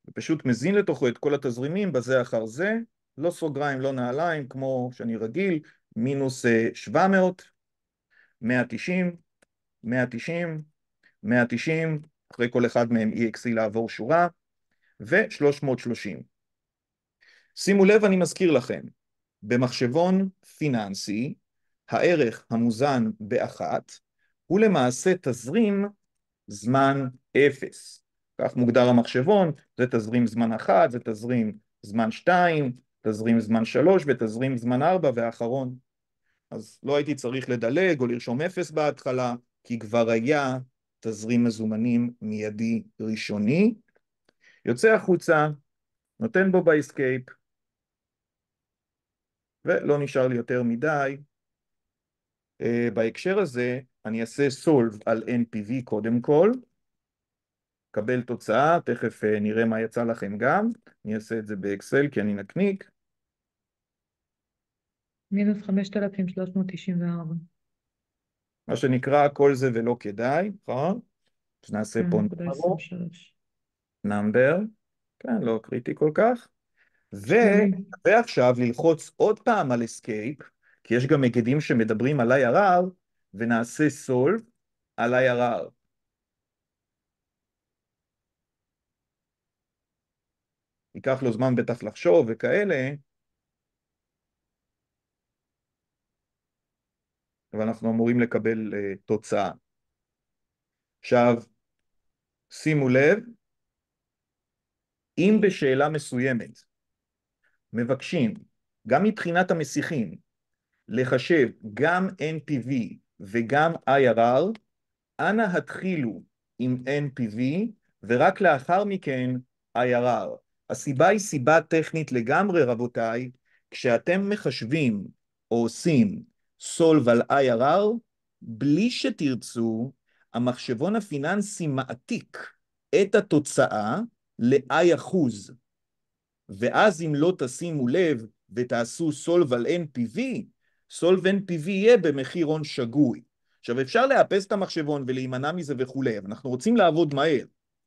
ופשוט מזין לתוכו את כל התזרימים בזה אחר זה, לא סוגריים, לא נעליים, כמו שאני רגיל, מינוס 700, אה, 190, 190, 190, אחרי כל אחד מהם EXE e לעבור שורה, ו-330. שימו לב, אני מזכיר לכם, במחשבון פיננסי, הערך המוזן באחת הוא למעשה תזרים זמן אפס. כך מוגדר המחשבון, זה תזרים זמן אחת, זה תזרים זמן שתיים, תזרים זמן שלוש ותזרים זמן ארבע והאחרון אז לא הייתי צריך לדלג או לרשום אפס בהתחלה, כי כבר היה תזרים מזומנים מיידי ראשוני. יוצא החוצה, נותן בו באסקייפ, ולא נשאר לי יותר מדי. אה, בהקשר הזה, אני אעשה solve על NPV קודם כל, קבל תוצאה, תכף אה, נראה מה יצא לכם גם, אני אעשה את זה באקסל כי אני נקניק, מינוס 5,394. מה שנקרא, כל זה ולא כדאי, נכון? אז נעשה כן, פה נאמבר, כן, לא קריטי כל כך. ו... כן. ועכשיו ללחוץ עוד פעם על אסקייפ, כי יש גם מגדים שמדברים על IRR, ונעשה סולב על IRR. ייקח לו זמן בטח לחשוב וכאלה, ואנחנו אמורים לקבל אה, תוצאה. עכשיו, שימו לב, אם בשאלה מסוימת מבקשים, גם מבחינת המסיכים, לחשב גם NPV וגם IRR, אנא התחילו עם NPV ורק לאחר מכן IRR. הסיבה היא סיבה טכנית לגמרי, רבותיי, כשאתם מחשבים או עושים סולב על IRR, בלי שתרצו, המחשבון הפיננסי מעתיק את התוצאה ל-I אחוז. ואז אם לא תשימו לב ותעשו סולב על NPV, סולב NPV יהיה במחיר הון שגוי. עכשיו, אפשר לאפס את המחשבון ולהימנע מזה וכולי, אבל אנחנו רוצים לעבוד מהר.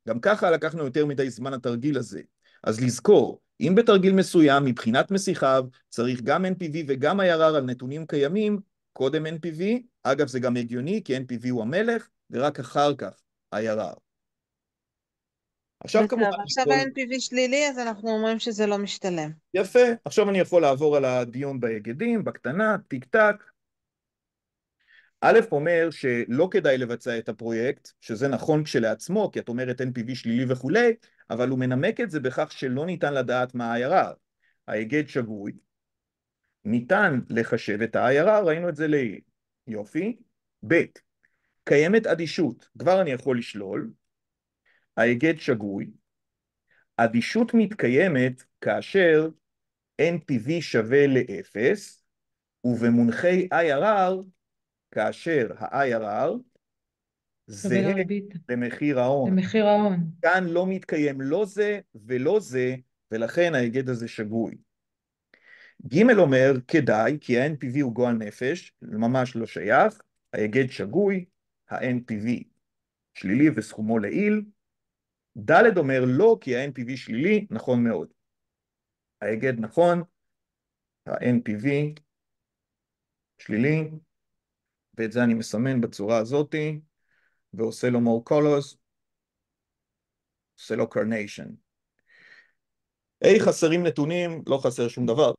גם ככה לקחנו יותר מדי זמן התרגיל הזה. אז לזכור, אם בתרגיל מסוים, מבחינת מסיכיו, צריך גם NPV וגם IRR על נתונים קיימים, קודם NPV, אגב זה גם הגיוני כי NPV הוא המלך, ורק אחר כך IRR. עכשיו כמובן... עכשיו ה-NPV שלילי, אז אנחנו אומרים שזה לא משתלם. יפה, עכשיו אני יכול לעבור על הדיון בהיגדים, בקטנה, טיק טק. א' אומר שלא כדאי לבצע את הפרויקט, שזה נכון כשלעצמו, כי את אומרת NPV שלילי וכולי, אבל הוא מנמק את זה בכך שלא ניתן לדעת מה ה-IRR. ההיגד שגוי, ניתן לחשב את ה-IRR, ראינו את זה ל... יופי. ב', קיימת אדישות, כבר אני יכול לשלול, ההיגד שגוי, אדישות מתקיימת כאשר NPV שווה ל-0, ובמונחי IRR, כאשר ה-IRR זהה למחיר ההון. למחיר ההון. כאן לא מתקיים לא זה ולא זה, ולכן ההיגד הזה שגוי. ג' אומר, כדאי, כי ה-NPV הוא גועל נפש, ממש לא שייך, ההיגד שגוי, ה-NPV שלילי וסכומו לעיל. ד' אומר לא, כי ה-NPV שלילי, נכון מאוד. ההיגד נכון, ה-NPV שלילי, ואת זה אני מסמן בצורה הזאתי. ועושה לו more colors, עושה לו carnation. A חסרים נתונים, לא חסר שום דבר.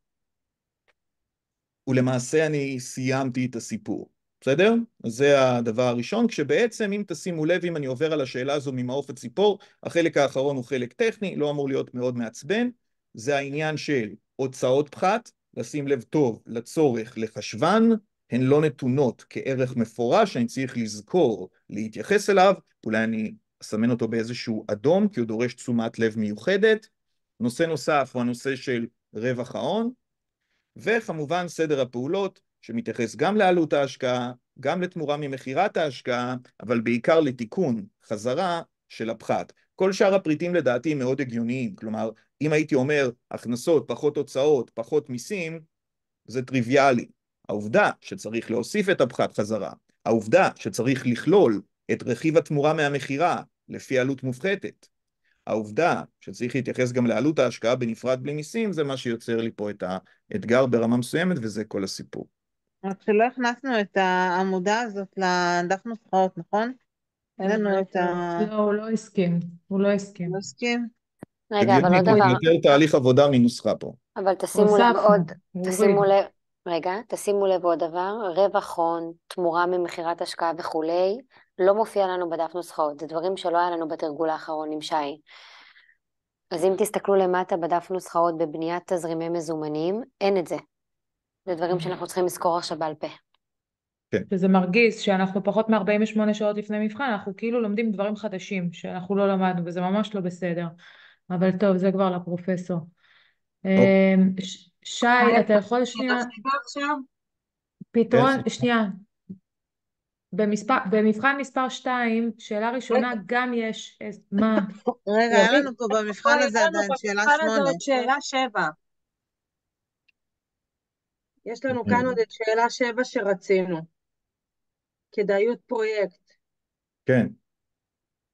ולמעשה אני סיימתי את הסיפור, בסדר? זה הדבר הראשון, כשבעצם אם תשימו לב, אם אני עובר על השאלה הזו ממעוף הציפור, החלק האחרון הוא חלק טכני, לא אמור להיות מאוד מעצבן, זה העניין של הוצאות פחת, לשים לב טוב לצורך לחשבן, הן לא נתונות כערך מפורש, שאני צריך לזכור להתייחס אליו, אולי אני אסמן אותו באיזשהו אדום, כי הוא דורש תשומת לב מיוחדת. נושא נוסף הוא הנושא של רווח ההון, וכמובן סדר הפעולות, שמתייחס גם לעלות ההשקעה, גם לתמורה ממכירת ההשקעה, אבל בעיקר לתיקון, חזרה, של הפחת. כל שאר הפריטים לדעתי מאוד הגיוניים, כלומר, אם הייתי אומר הכנסות פחות הוצאות פחות מיסים, זה טריוויאלי. העובדה שצריך להוסיף את הפחת חזרה, העובדה שצריך לכלול את רכיב התמורה מהמכירה לפי עלות מופחתת, העובדה שצריך להתייחס גם לעלות ההשקעה בנפרד בלי מיסים, זה מה שיוצר לי פה את האתגר ברמה מסוימת, וזה כל הסיפור. רק שלא הכנסנו את העמודה הזאת לדף נוסחאות, נכון? אין לנו לא, את ה... לא, הוא לא הסכים. הוא לא הסכים. לא הסכים? רגע, אבל עוד דבר... יותר תהליך עבודה מנוסחה פה. אבל תשימו לב עוד, תשימו לב, רגע, תשימו לב עוד דבר, רווח הון, תמורה ממכירת השקעה וכולי, לא מופיע לנו בדף נוסחאות, זה דברים שלא היה לנו בתרגול האחרון עם שי. אז אם תסתכלו למטה בדף נוסחאות בבניית תזרימי מזומנים, אין את זה. זה דברים שאנחנו צריכים לזכור עכשיו בעל פה. כן. וזה מרגיז שאנחנו פחות מ-48 שעות לפני מבחן, אנחנו כאילו לומדים דברים חדשים שאנחנו לא למדנו, וזה ממש לא בסדר. אבל טוב, זה כבר לפרופסור. טוב. אוקיי. אמ, שי, אה, אתה יכול שנייה... פתרון, שנייה. במבחן מספר 2, שאלה ראשונה, גם יש... מה? רגע, היה לנו פה במבחן הזה עדיין שאלה 8. שאלה 7. יש לנו אוקיי. כאן עוד את שאלה 7 שרצינו. כדאיות פרויקט. כן.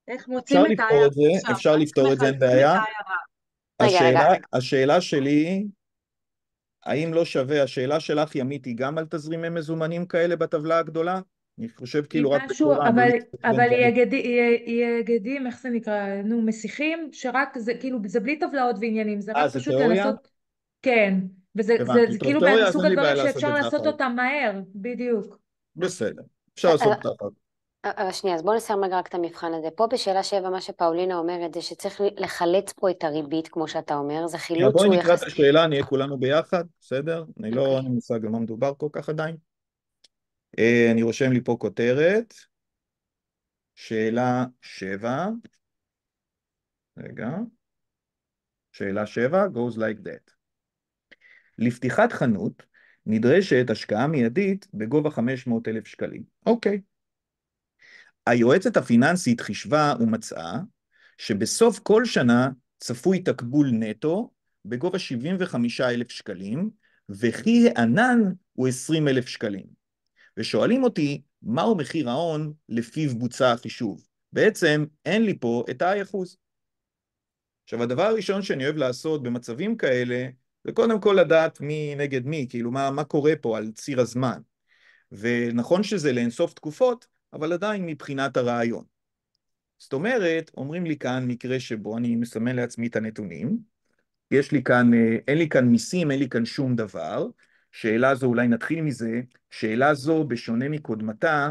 איך מוצאים את העיירה? אפשר לפתור את זה, אין בעיה. השאלה שלי היא... האם לא שווה, השאלה שלך, ימית, היא גם על תזרימי מזומנים כאלה בטבלה הגדולה? אני חושב כאילו רק משהו, בצורה... לא אבל, אבל יגדים, איך זה נקרא, נו, מסיחים, שרק זה כאילו, זה בלי טבלאות ועניינים, זה רק אה, זה פשוט תיאוריה? לנסות... כן, וזה זה, כאילו זה, כאילו מהסוג הדברים שאפשר לעשות, לעשות אותם מהר, בדיוק. בסדר, אפשר לעשות אותם. אה, אה, אה, שנייה, אז בואו נסיים רגע רק את המבחן הזה. פה בשאלה שבע, מה שפאולינה אומרת זה שצריך לחלץ פה את הריבית, כמו שאתה אומר, זה חילוץ שהוא יחסי... בואי נקרא את השאלה, נהיה כולנו ביחד, בסדר? אני לא, רואה אוקיי. מושג על מה מדובר כל כך עדיין. אה, אני רושם לי פה כותרת, שאלה שבע, רגע, שאלה שבע, goes like that. לפתיחת חנות נדרשת השקעה מיידית בגובה 500 אלף שקלים. אוקיי. היועצת הפיננסית חישבה ומצאה שבסוף כל שנה צפוי תקבול נטו בגובה 75,000 שקלים, וכי הענן הוא 20,000 שקלים. ושואלים אותי, מהו מחיר ההון לפיו בוצע החישוב? בעצם אין לי פה את ה-I אחוז. עכשיו, הדבר הראשון שאני אוהב לעשות במצבים כאלה, זה קודם כל לדעת מי נגד מי, כאילו מה, מה קורה פה על ציר הזמן. ונכון שזה לאינסוף תקופות, אבל עדיין מבחינת הרעיון. זאת אומרת, אומרים לי כאן מקרה שבו אני מסמן לעצמי את הנתונים, יש לי כאן, אה, אין לי כאן מיסים, אין לי כאן שום דבר, שאלה זו, אולי נתחיל מזה, שאלה זו, בשונה מקודמתה,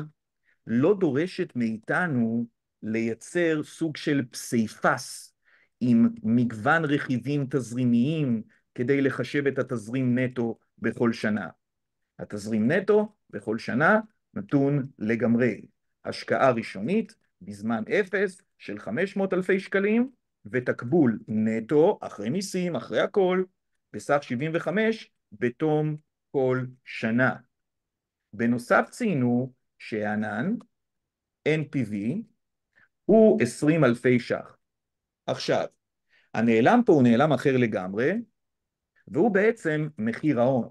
לא דורשת מאיתנו לייצר סוג של פסיפס עם מגוון רכיבים תזרימיים כדי לחשב את התזרים נטו בכל שנה. התזרים נטו בכל שנה נתון לגמרי. השקעה ראשונית בזמן אפס של 500 אלפי שקלים ותקבול נטו, אחרי מיסים, אחרי הכל, בסך 75 בתום כל שנה. בנוסף ציינו שהענן, NPV, הוא 20 אלפי ש"ח. עכשיו, הנעלם פה הוא נעלם אחר לגמרי, והוא בעצם מחיר ההון.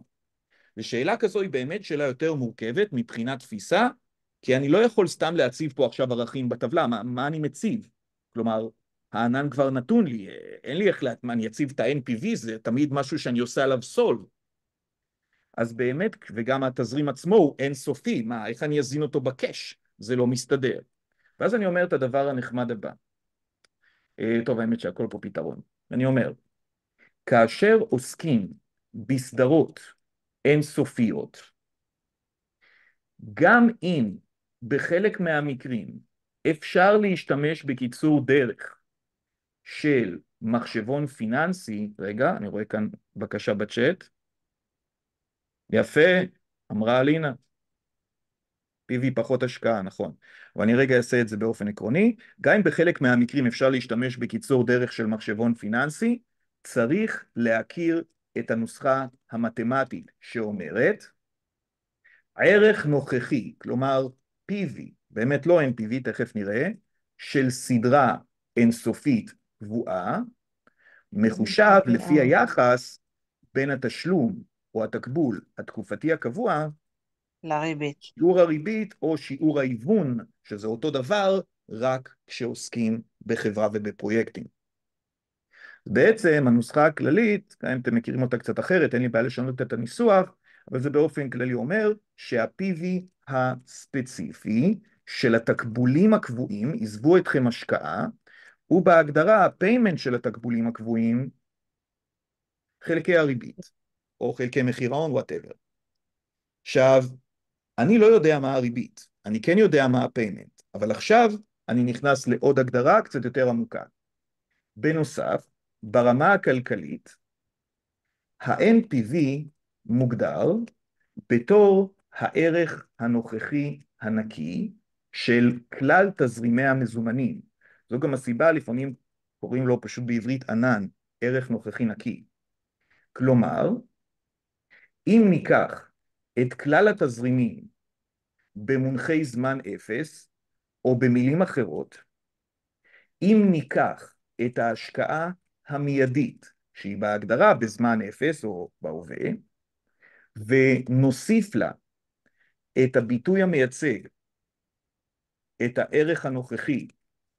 ושאלה כזו היא באמת שאלה יותר מורכבת מבחינת תפיסה, כי אני לא יכול סתם להציב פה עכשיו ערכים בטבלה, מה, מה אני מציב? כלומר, הענן כבר נתון לי, אין לי איך להטמן, אני אציב את ה-NPV, זה תמיד משהו שאני עושה עליו סולב. אז באמת, וגם התזרים עצמו הוא אינסופי, מה, איך אני אזין אותו בקאש? זה לא מסתדר. ואז אני אומר את הדבר הנחמד הבא. אה, טוב, האמת שהכל פה פתרון. אני אומר, כאשר עוסקים בסדרות אינסופיות. גם אם בחלק מהמקרים אפשר להשתמש בקיצור דרך של מחשבון פיננסי, רגע, אני רואה כאן בקשה בצ'אט, יפה, אמרה אלינה, PV פחות השקעה, נכון. אבל אני רגע אעשה את זה באופן עקרוני. גם אם בחלק מהמקרים אפשר להשתמש בקיצור דרך של מחשבון פיננסי, צריך להכיר את הנוסחה המתמטית שאומרת ערך נוכחי, כלומר PV, באמת לא NPV, תכף נראה, של סדרה אינסופית קבועה, מחושב לפי היחס בין התשלום או התקבול התקופתי הקבוע לריבית. שיעור הריבית או שיעור ההיוון, שזה אותו דבר, רק כשעוסקים בחברה ובפרויקטים. בעצם הנוסחה הכללית, אם אתם מכירים אותה קצת אחרת, אין לי בעיה לשנות את הניסוח, אבל זה באופן כללי אומר שה-PV הספציפי של התקבולים הקבועים, עזבו אתכם השקעה, הוא בהגדרה ה-payment של התקבולים הקבועים, חלקי הריבית, או חלקי מחיר ההון, וואטאבר. עכשיו, אני לא יודע מה הריבית, אני כן יודע מה ה-payment, אבל עכשיו אני נכנס לעוד הגדרה קצת יותר עמוקה. בנוסף, ברמה הכלכלית, ה-NPV מוגדר בתור הערך הנוכחי הנקי של כלל תזרימי המזומנים. זו גם הסיבה, לפעמים קוראים לו פשוט בעברית ענן, ערך נוכחי נקי. כלומר, אם ניקח את כלל התזרימים במונחי זמן אפס, או במילים אחרות, אם ניקח את ההשקעה המיידית, שהיא בהגדרה בזמן אפס או בהווה, ונוסיף לה את הביטוי המייצג, את הערך הנוכחי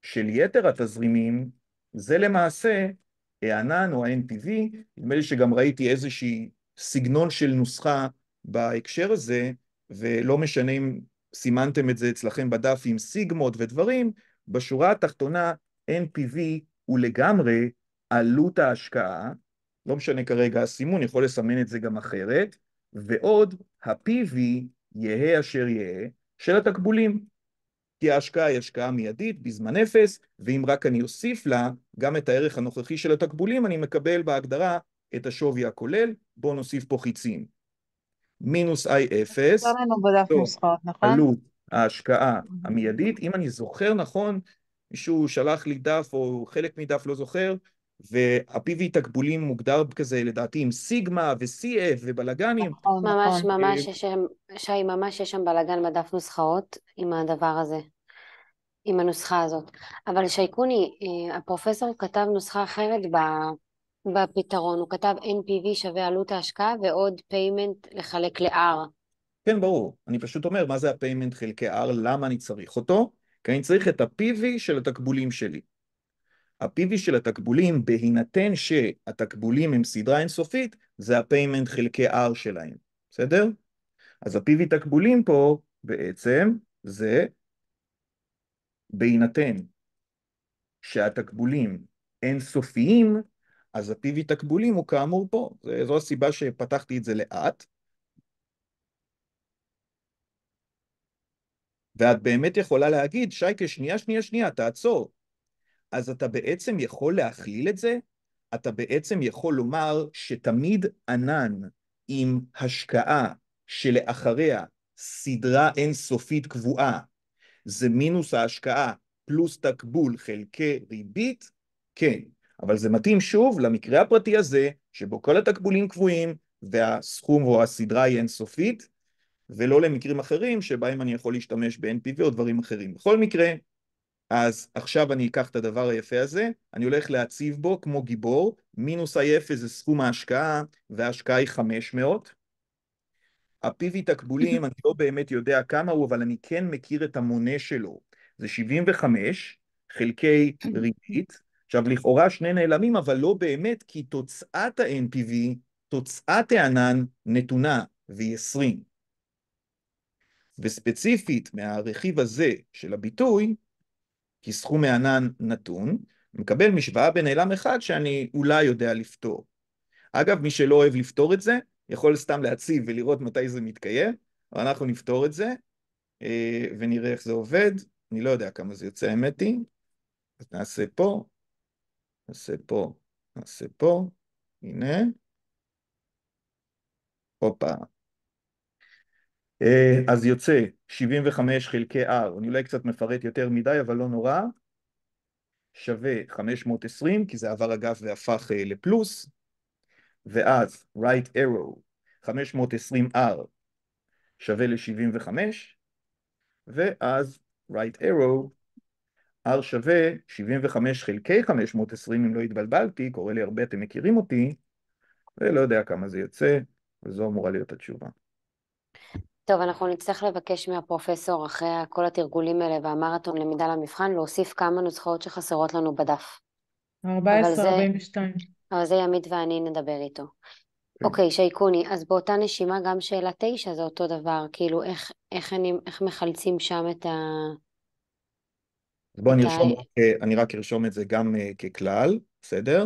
של יתר התזרימים, זה למעשה הענן או ה-NPV, נדמה לי שגם ראיתי איזושהי סגנון של נוסחה בהקשר הזה, ולא משנה אם סימנתם את זה אצלכם בדף עם סיגמות ודברים, בשורה התחתונה NPV הוא לגמרי עלות ההשקעה, לא משנה כרגע הסימון, יכול לסמן את זה גם אחרת, ועוד ה-PV יהא אשר יהא של התקבולים. כי ההשקעה היא השקעה מיידית, בזמן אפס, ואם רק אני אוסיף לה גם את הערך הנוכחי של התקבולים, אני מקבל בהגדרה את השווי הכולל, בואו נוסיף פה חיצים. מינוס I0, נכון? עלות ההשקעה המיידית, אם אני זוכר נכון, מישהו שלח לי דף או חלק מדף, לא זוכר, וה-PV תקבולים מוגדר כזה לדעתי עם סיגמה ו-CF ובלאגנים. נכון, ממש נכון. ממש אה, שי, ממש יש שם בלאגן בדף נוסחאות עם הדבר הזה, עם הנוסחה הזאת. אבל שייקוני, אה, הפרופסור כתב נוסחה אחרת בפתרון, הוא כתב NPV שווה עלות ההשקעה ועוד פיימנט לחלק ל-R. כן, ברור. אני פשוט אומר מה זה הפיימנט חלקי R, למה אני צריך אותו? כי אני צריך את ה-PV של התקבולים שלי. ה-PV של התקבולים, בהינתן שהתקבולים הם סדרה אינסופית, זה ה-payment חלקי R שלהם, בסדר? אז ה-PV תקבולים פה בעצם זה בהינתן שהתקבולים אינסופיים, אז ה-PV תקבולים הוא כאמור פה, זו הסיבה שפתחתי את זה לאט. ואת באמת יכולה להגיד, שייקה, שנייה, שנייה, שנייה, תעצור. אז אתה בעצם יכול להכליל את זה? אתה בעצם יכול לומר שתמיד ענן עם השקעה שלאחריה סדרה אינסופית קבועה זה מינוס ההשקעה פלוס תקבול חלקי ריבית? כן, אבל זה מתאים שוב למקרה הפרטי הזה שבו כל התקבולים קבועים והסכום או הסדרה היא אינסופית ולא למקרים אחרים שבהם אני יכול להשתמש ב-NPV או דברים אחרים. בכל מקרה, אז עכשיו אני אקח את הדבר היפה הזה, אני הולך להציב בו כמו גיבור, מינוס ה-0 זה סכום ההשקעה, וההשקעה היא 500. ה-PV תקבולים, אני לא באמת יודע כמה הוא, אבל אני כן מכיר את המונה שלו. זה 75 חלקי ריבית. עכשיו, לכאורה שני נעלמים, אבל לא באמת, כי תוצאת ה-NPV, תוצאת הענן, נתונה, והיא 20. וספציפית מהרכיב הזה של הביטוי, כי סכום הענן נתון, מקבל משוואה בנעלם אחד שאני אולי יודע לפתור. אגב, מי שלא אוהב לפתור את זה, יכול סתם להציב ולראות מתי זה מתקיים, אבל אנחנו נפתור את זה אה, ונראה איך זה עובד. אני לא יודע כמה זה יוצא, האמת היא. אז נעשה פה, נעשה פה, נעשה פה, הנה. הופה, אה, אז יוצא 75 חלקי R, אני אולי קצת מפרט יותר מדי, אבל לא נורא, שווה 520, כי זה עבר אגף והפך אה, לפלוס, ואז right arrow 520R שווה ל-75, ואז right arrow R שווה 75 חלקי 520, אם לא התבלבלתי, קורה לי הרבה, אתם מכירים אותי, ולא יודע כמה זה יוצא, וזו אמורה להיות התשובה. טוב, אנחנו נצטרך לבקש מהפרופסור, אחרי כל התרגולים האלה והמרתון למידה למבחן, להוסיף כמה נוסחאות שחסרות לנו בדף. 14-42. אבל זה ימית ואני נדבר איתו. כן. אוקיי, okay, שייקוני, אז באותה נשימה גם שאלה תשע זה אותו דבר, כאילו איך, איך, אני, איך מחלצים שם את ה... אז בואו אני, אני רק ארשום את זה גם אה, ככלל, בסדר?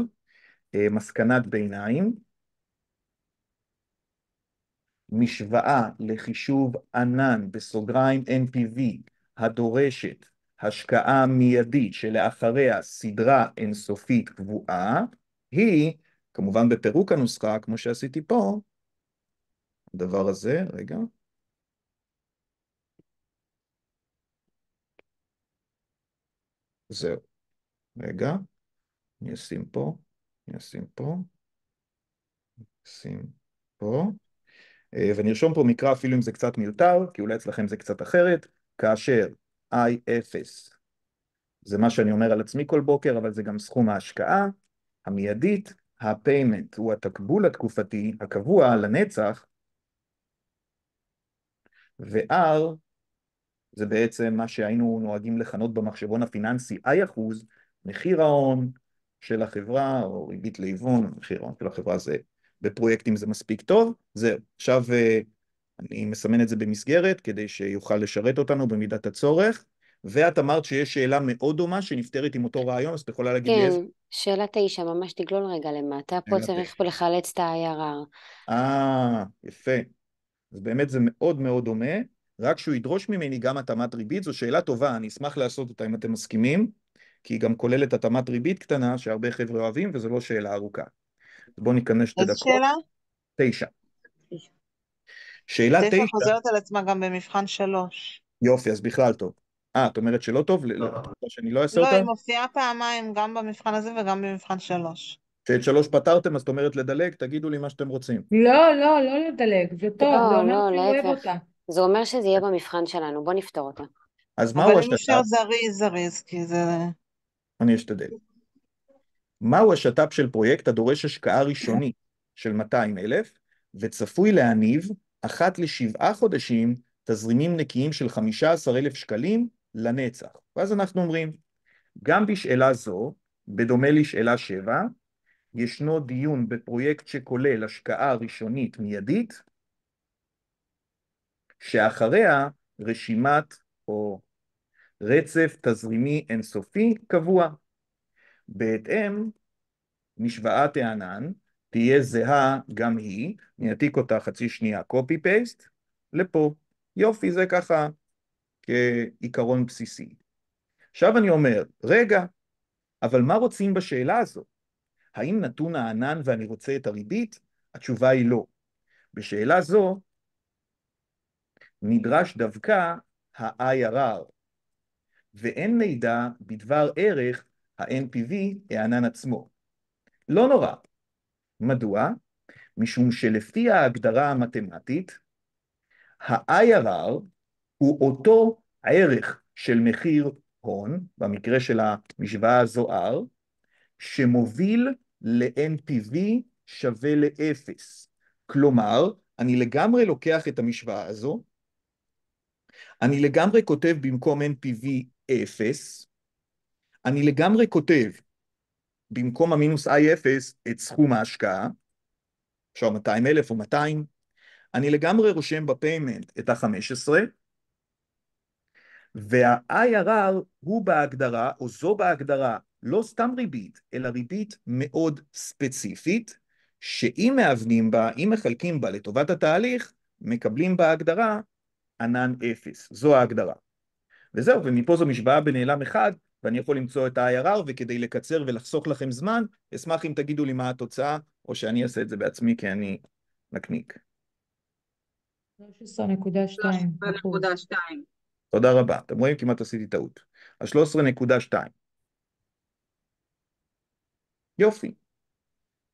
אה, מסקנת ביניים, משוואה לחישוב ענן בסוגריים NPV הדורשת השקעה מיידית שלאחריה סדרה אינסופית קבועה, היא, כמובן בפירוק הנוסחה, כמו שעשיתי פה, הדבר הזה, רגע, זהו, רגע, אני אשים פה, אני אשים פה, אני אשים פה, אה, ונרשום פה מקרא אפילו אם זה קצת מיותר, כי אולי אצלכם זה קצת אחרת, כאשר I0 זה מה שאני אומר על עצמי כל בוקר, אבל זה גם סכום ההשקעה המיידית, ה-payment הוא התקבול התקופתי הקבוע לנצח, ו-R זה בעצם מה שהיינו נוהגים לכנות במחשבון הפיננסי I אחוז, מחיר ההון של החברה, או ריבית להיוון, מחיר ההון של החברה זה בפרויקטים זה מספיק טוב, זהו. עכשיו אה, אני מסמן את זה במסגרת כדי שיוכל לשרת אותנו במידת הצורך. ואת אמרת שיש שאלה מאוד דומה שנפתרת עם אותו רעיון, אז את יכולה להגיד כן, לי איזה... כן, שאלה תשע, ממש תגלול רגע למטה, פה צריך פה לחלץ את ה-IRR. אה, יפה. אז באמת זה מאוד מאוד דומה, רק שהוא ידרוש ממני גם התאמת ריבית, זו שאלה טובה, אני אשמח לעשות אותה אם אתם מסכימים, כי היא גם כוללת התאמת ריבית קטנה שהרבה חבר'ה אוהבים, וזו לא שאלה ארוכה. בואו ניכנס שתי דקות. איזה שאלה? תשע. שאלה תשע. תשע חוזרת על עצמה גם במבחן שלוש. יופי, אז בכלל טוב. אה, את אומרת שלא טוב? לא. לא. שאני לא אעשה לא, אותה? לא, היא מופיעה פעמיים, גם במבחן הזה וגם במבחן שלוש. שאת שלוש פתרתם, אז את אומרת לדלג, תגידו לי מה שאתם רוצים. לא, לא, לא לדלג, זה טוב, זה לא, אומר שאני אוהב אותה. זה אומר שזה יהיה במבחן שלנו, בוא נפתור אותה. אז מהו השתתף? אבל אם אפשר זריז, זריז, כי זה... אני אשתדל. מהו השת"פ של פרויקט הדורש השקעה ראשונית של 200 אלף, וצפוי להניב אחת לשבעה חודשים תזרימים נקיים של 15 אלף שקלים לנצח. ואז אנחנו אומרים, גם בשאלה זו, בדומה לשאלה 7, ישנו דיון בפרויקט שכולל השקעה ראשונית מיידית, שאחריה רשימת או רצף תזרימי אינסופי קבוע, בהתאם, משוואת הענן תהיה זהה גם היא, אני אעתיק אותה חצי שנייה copy-paste לפה. יופי, זה ככה כעיקרון בסיסי. עכשיו אני אומר, רגע, אבל מה רוצים בשאלה הזו? האם נתון הענן ואני רוצה את הריבית? התשובה היא לא. בשאלה זו נדרש דווקא ה-IRR, ואין מידע בדבר ערך ה-NPV, הענן עצמו. לא נורא. מדוע? משום שלפי ההגדרה המתמטית, ה-IRR הוא אותו ערך של מחיר הון, במקרה של המשוואה הזו R, שמוביל ל-NPV שווה ל-0. כלומר, אני לגמרי לוקח את המשוואה הזו, אני לגמרי כותב במקום NPV 0, אני לגמרי כותב במקום המינוס i0 את סכום ההשקעה, עכשיו 200 אלף או 200, אני לגמרי רושם בפיימנט את ה-15, וה-IRR הוא בהגדרה, או זו בהגדרה, לא סתם ריבית, אלא ריבית מאוד ספציפית, שאם מאבנים בה, אם מחלקים בה לטובת התהליך, מקבלים בהגדרה ענן אפס. זו ההגדרה. וזהו, ומפה זו משוואה בנעלם אחד, ואני יכול למצוא את ה-IRR, וכדי לקצר ולחסוך לכם זמן, אשמח אם תגידו לי מה התוצאה, או שאני אעשה את זה בעצמי, כי אני נקניק. 13.2. תודה רבה. אתם רואים? כמעט עשיתי טעות. ה-13.2. יופי.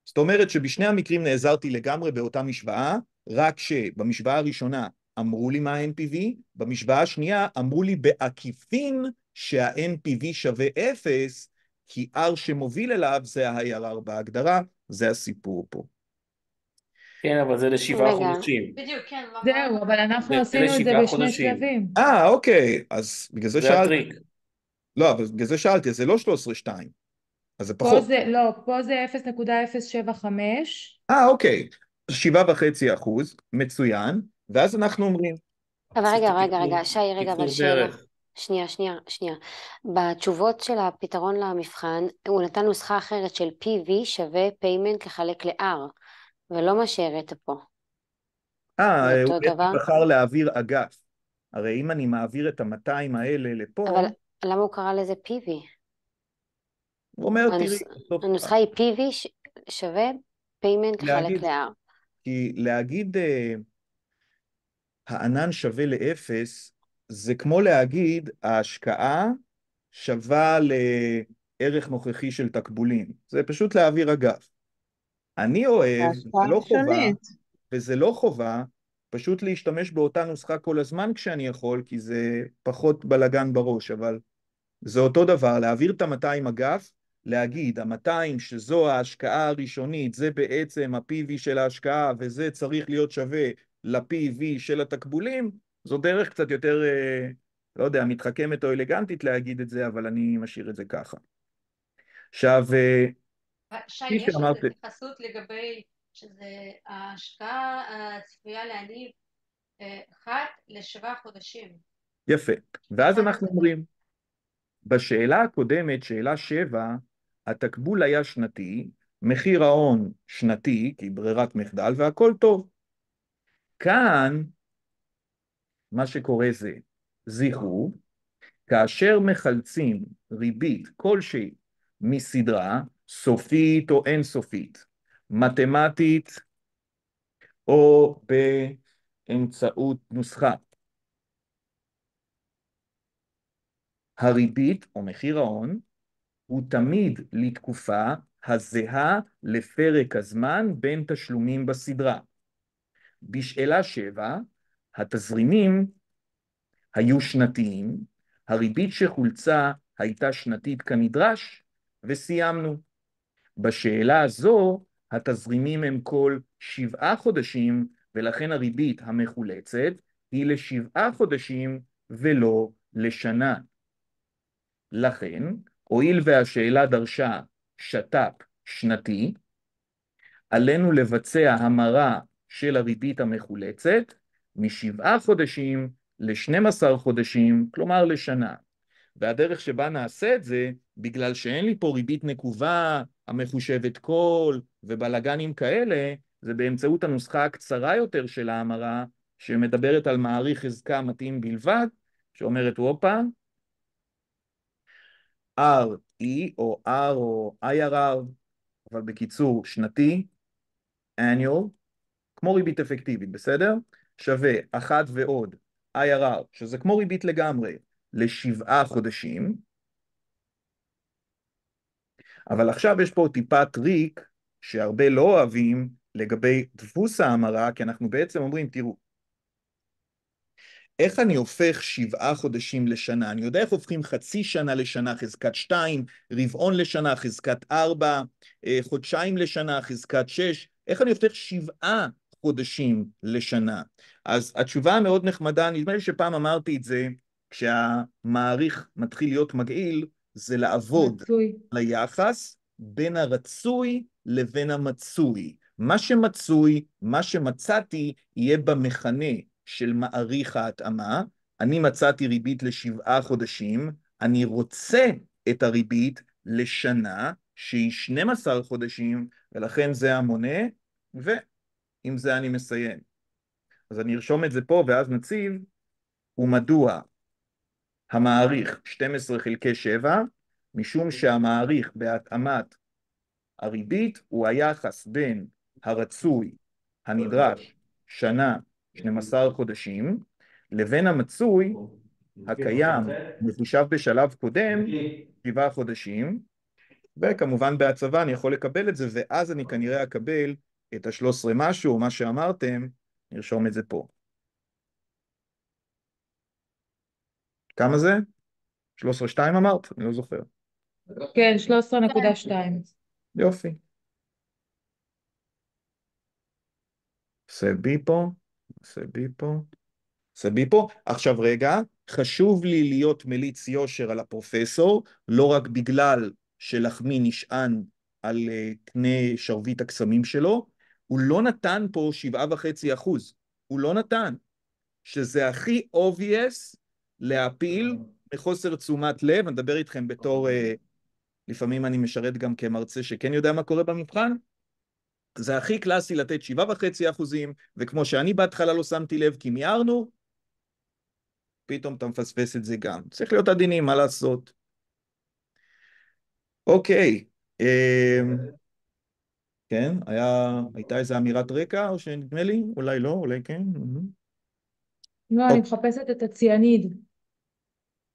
זאת אומרת שבשני המקרים נעזרתי לגמרי באותה משוואה, רק שבמשוואה הראשונה אמרו לי מה ה npv במשוואה השנייה אמרו לי בעקיפין שה-NPV שווה 0, כי R שמוביל אליו זה ה-IRR בהגדרה, זה הסיפור פה. כן, אבל זה לשבעה חודשים. בדיוק, כן. לא זהו, אבל אנחנו עשינו את זה בשני שלבים. אה, אוקיי, אז בגלל זה, שאלתי. זה הטריק. לא, אבל בגלל זה שאלתי, אז זה לא 13.2, אז זה פחות. פה זה, לא, פה זה 0.075. אה, אוקיי, שבעה וחצי אחוז, מצוין, ואז אנחנו אומרים... אבל רגע, רגע, רגע, שי, רגע, אבל שאלה. שנייה, שנייה, שנייה. בתשובות של הפתרון למבחן, הוא נתן נוסחה אחרת של PV שווה payment לחלק ל-R, ולא מה שהראית פה. אה, הוא דבר? בחר להעביר אגף. הרי אם אני מעביר את ה-200 האלה לפה... אבל למה הוא קרא לזה PV? הוא אומר, הנוס... תראי... הנוסחה היא PV ש... שווה payment לחלק ל-R. כי להגיד uh, הענן שווה לאפס, זה כמו להגיד, ההשקעה שווה לערך נוכחי של תקבולים. זה פשוט להעביר אגף. אני אוהב, זה לא חובה, וזה לא חובה, פשוט להשתמש באותה נוסחה כל הזמן כשאני יכול, כי זה פחות בלגן בראש, אבל זה אותו דבר, להעביר את המאתיים אגף, להגיד, המאתיים שזו ההשקעה הראשונית, זה בעצם ה-PV של ההשקעה, וזה צריך להיות שווה ל-PV של התקבולים, זו דרך קצת יותר, אה, לא יודע, מתחכמת או אלגנטית להגיד את זה, אבל אני משאיר את זה ככה. עכשיו, אה, שי, יש איזו התייחסות לגבי שזה ההשקעה הצפויה להניב אה, אחת לשבעה חודשים. יפה. ואז אנחנו אומרים, בשאלה הקודמת, שאלה שבע, התקבול היה שנתי, מחיר ההון שנתי, כי ברירת מחדל, והכל טוב. כאן מה שקורה זה, זכרו, כאשר מחלצים ריבית כלשהי מסדרה, סופית או אינסופית, מתמטית או באמצעות נוסחה, הריבית או מחיר ההון הוא תמיד לתקופה הזהה לפרק הזמן בין תשלומים בסדרה. בשאלה שבע, התזרימים היו שנתיים, הריבית שחולצה הייתה שנתית כנדרש, וסיימנו. בשאלה הזו התזרימים הם כל שבעה חודשים, ולכן הריבית המחולצת היא לשבעה חודשים ולא לשנה. לכן, הואיל והשאלה דרשה שת"פ שנתי, עלינו לבצע המרה של הריבית המחולצת משבעה חודשים לשנים עשר חודשים, כלומר לשנה. והדרך שבה נעשה את זה, בגלל שאין לי פה ריבית נקובה, המחושבת כל ובלאגנים כאלה, זה באמצעות הנוסחה הקצרה יותר של ההמרה, שמדברת על מעריך חזקה מתאים בלבד, שאומרת עוד R-E או R או IRR, אבל בקיצור שנתי, annual, כמו ריבית אפקטיבית, בסדר? שווה אחת ועוד IRR, שזה כמו ריבית לגמרי, לשבעה חודשים, אבל עכשיו יש פה טיפה טריק שהרבה לא אוהבים לגבי דפוס ההמרה, כי אנחנו בעצם אומרים, תראו, איך אני הופך שבעה חודשים לשנה? אני יודע איך הופכים חצי שנה לשנה, חזקת שתיים, רבעון לשנה, חזקת ארבע, אה, חודשיים לשנה, חזקת שש, איך אני הופך שבעה חודשים לשנה. אז התשובה המאוד נחמדה, נדמה לי שפעם אמרתי את זה, כשהמעריך מתחיל להיות מגעיל, זה לעבוד מצוי. ליחס בין הרצוי לבין המצוי. מה שמצוי, מה שמצאתי, יהיה במכנה של מעריך ההתאמה. אני מצאתי ריבית לשבעה חודשים, אני רוצה את הריבית לשנה, שהיא 12 חודשים, ולכן זה המונה, ו... עם זה אני מסיים. אז אני ארשום את זה פה ואז נציב, ומדוע המעריך 12 חלקי 7, משום שהמעריך בהתאמת הריבית הוא היחס בין הרצוי הנדרש שנה 12 חודשים לבין המצוי הקיים מחושב בשלב קודם שבעה חודשים וכמובן בהצבה אני יכול לקבל את זה ואז אני כנראה אקבל את ה-13 משהו, מה שאמרתם, נרשום את זה פה. כמה זה? 13.2 אמרת? אני לא זוכר. כן, 13.2. יופי. עושה בי פה, עושה בי פה, עושה בי פה. עכשיו רגע, חשוב לי להיות מליץ יושר על הפרופסור, לא רק בגלל שלחמי נשען על אה, קנה שרביט הקסמים שלו, הוא לא נתן פה שבעה וחצי אחוז, הוא לא נתן, שזה הכי obvious להפיל אה. מחוסר תשומת לב, אני אדבר איתכם בתור, אה. אה, לפעמים אני משרת גם כמרצה שכן יודע מה קורה במבחן, זה הכי קלאסי לתת שבעה וחצי אחוזים, וכמו שאני בהתחלה לא שמתי לב כי מיהרנו, פתאום אתה מפספס את זה גם. צריך להיות עדינים, מה לעשות? אוקיי, okay. כן? היה, הייתה איזו אמירת רקע, או שנדמה לי? אולי לא, אולי כן. לא, אני מחפשת את הציאניד.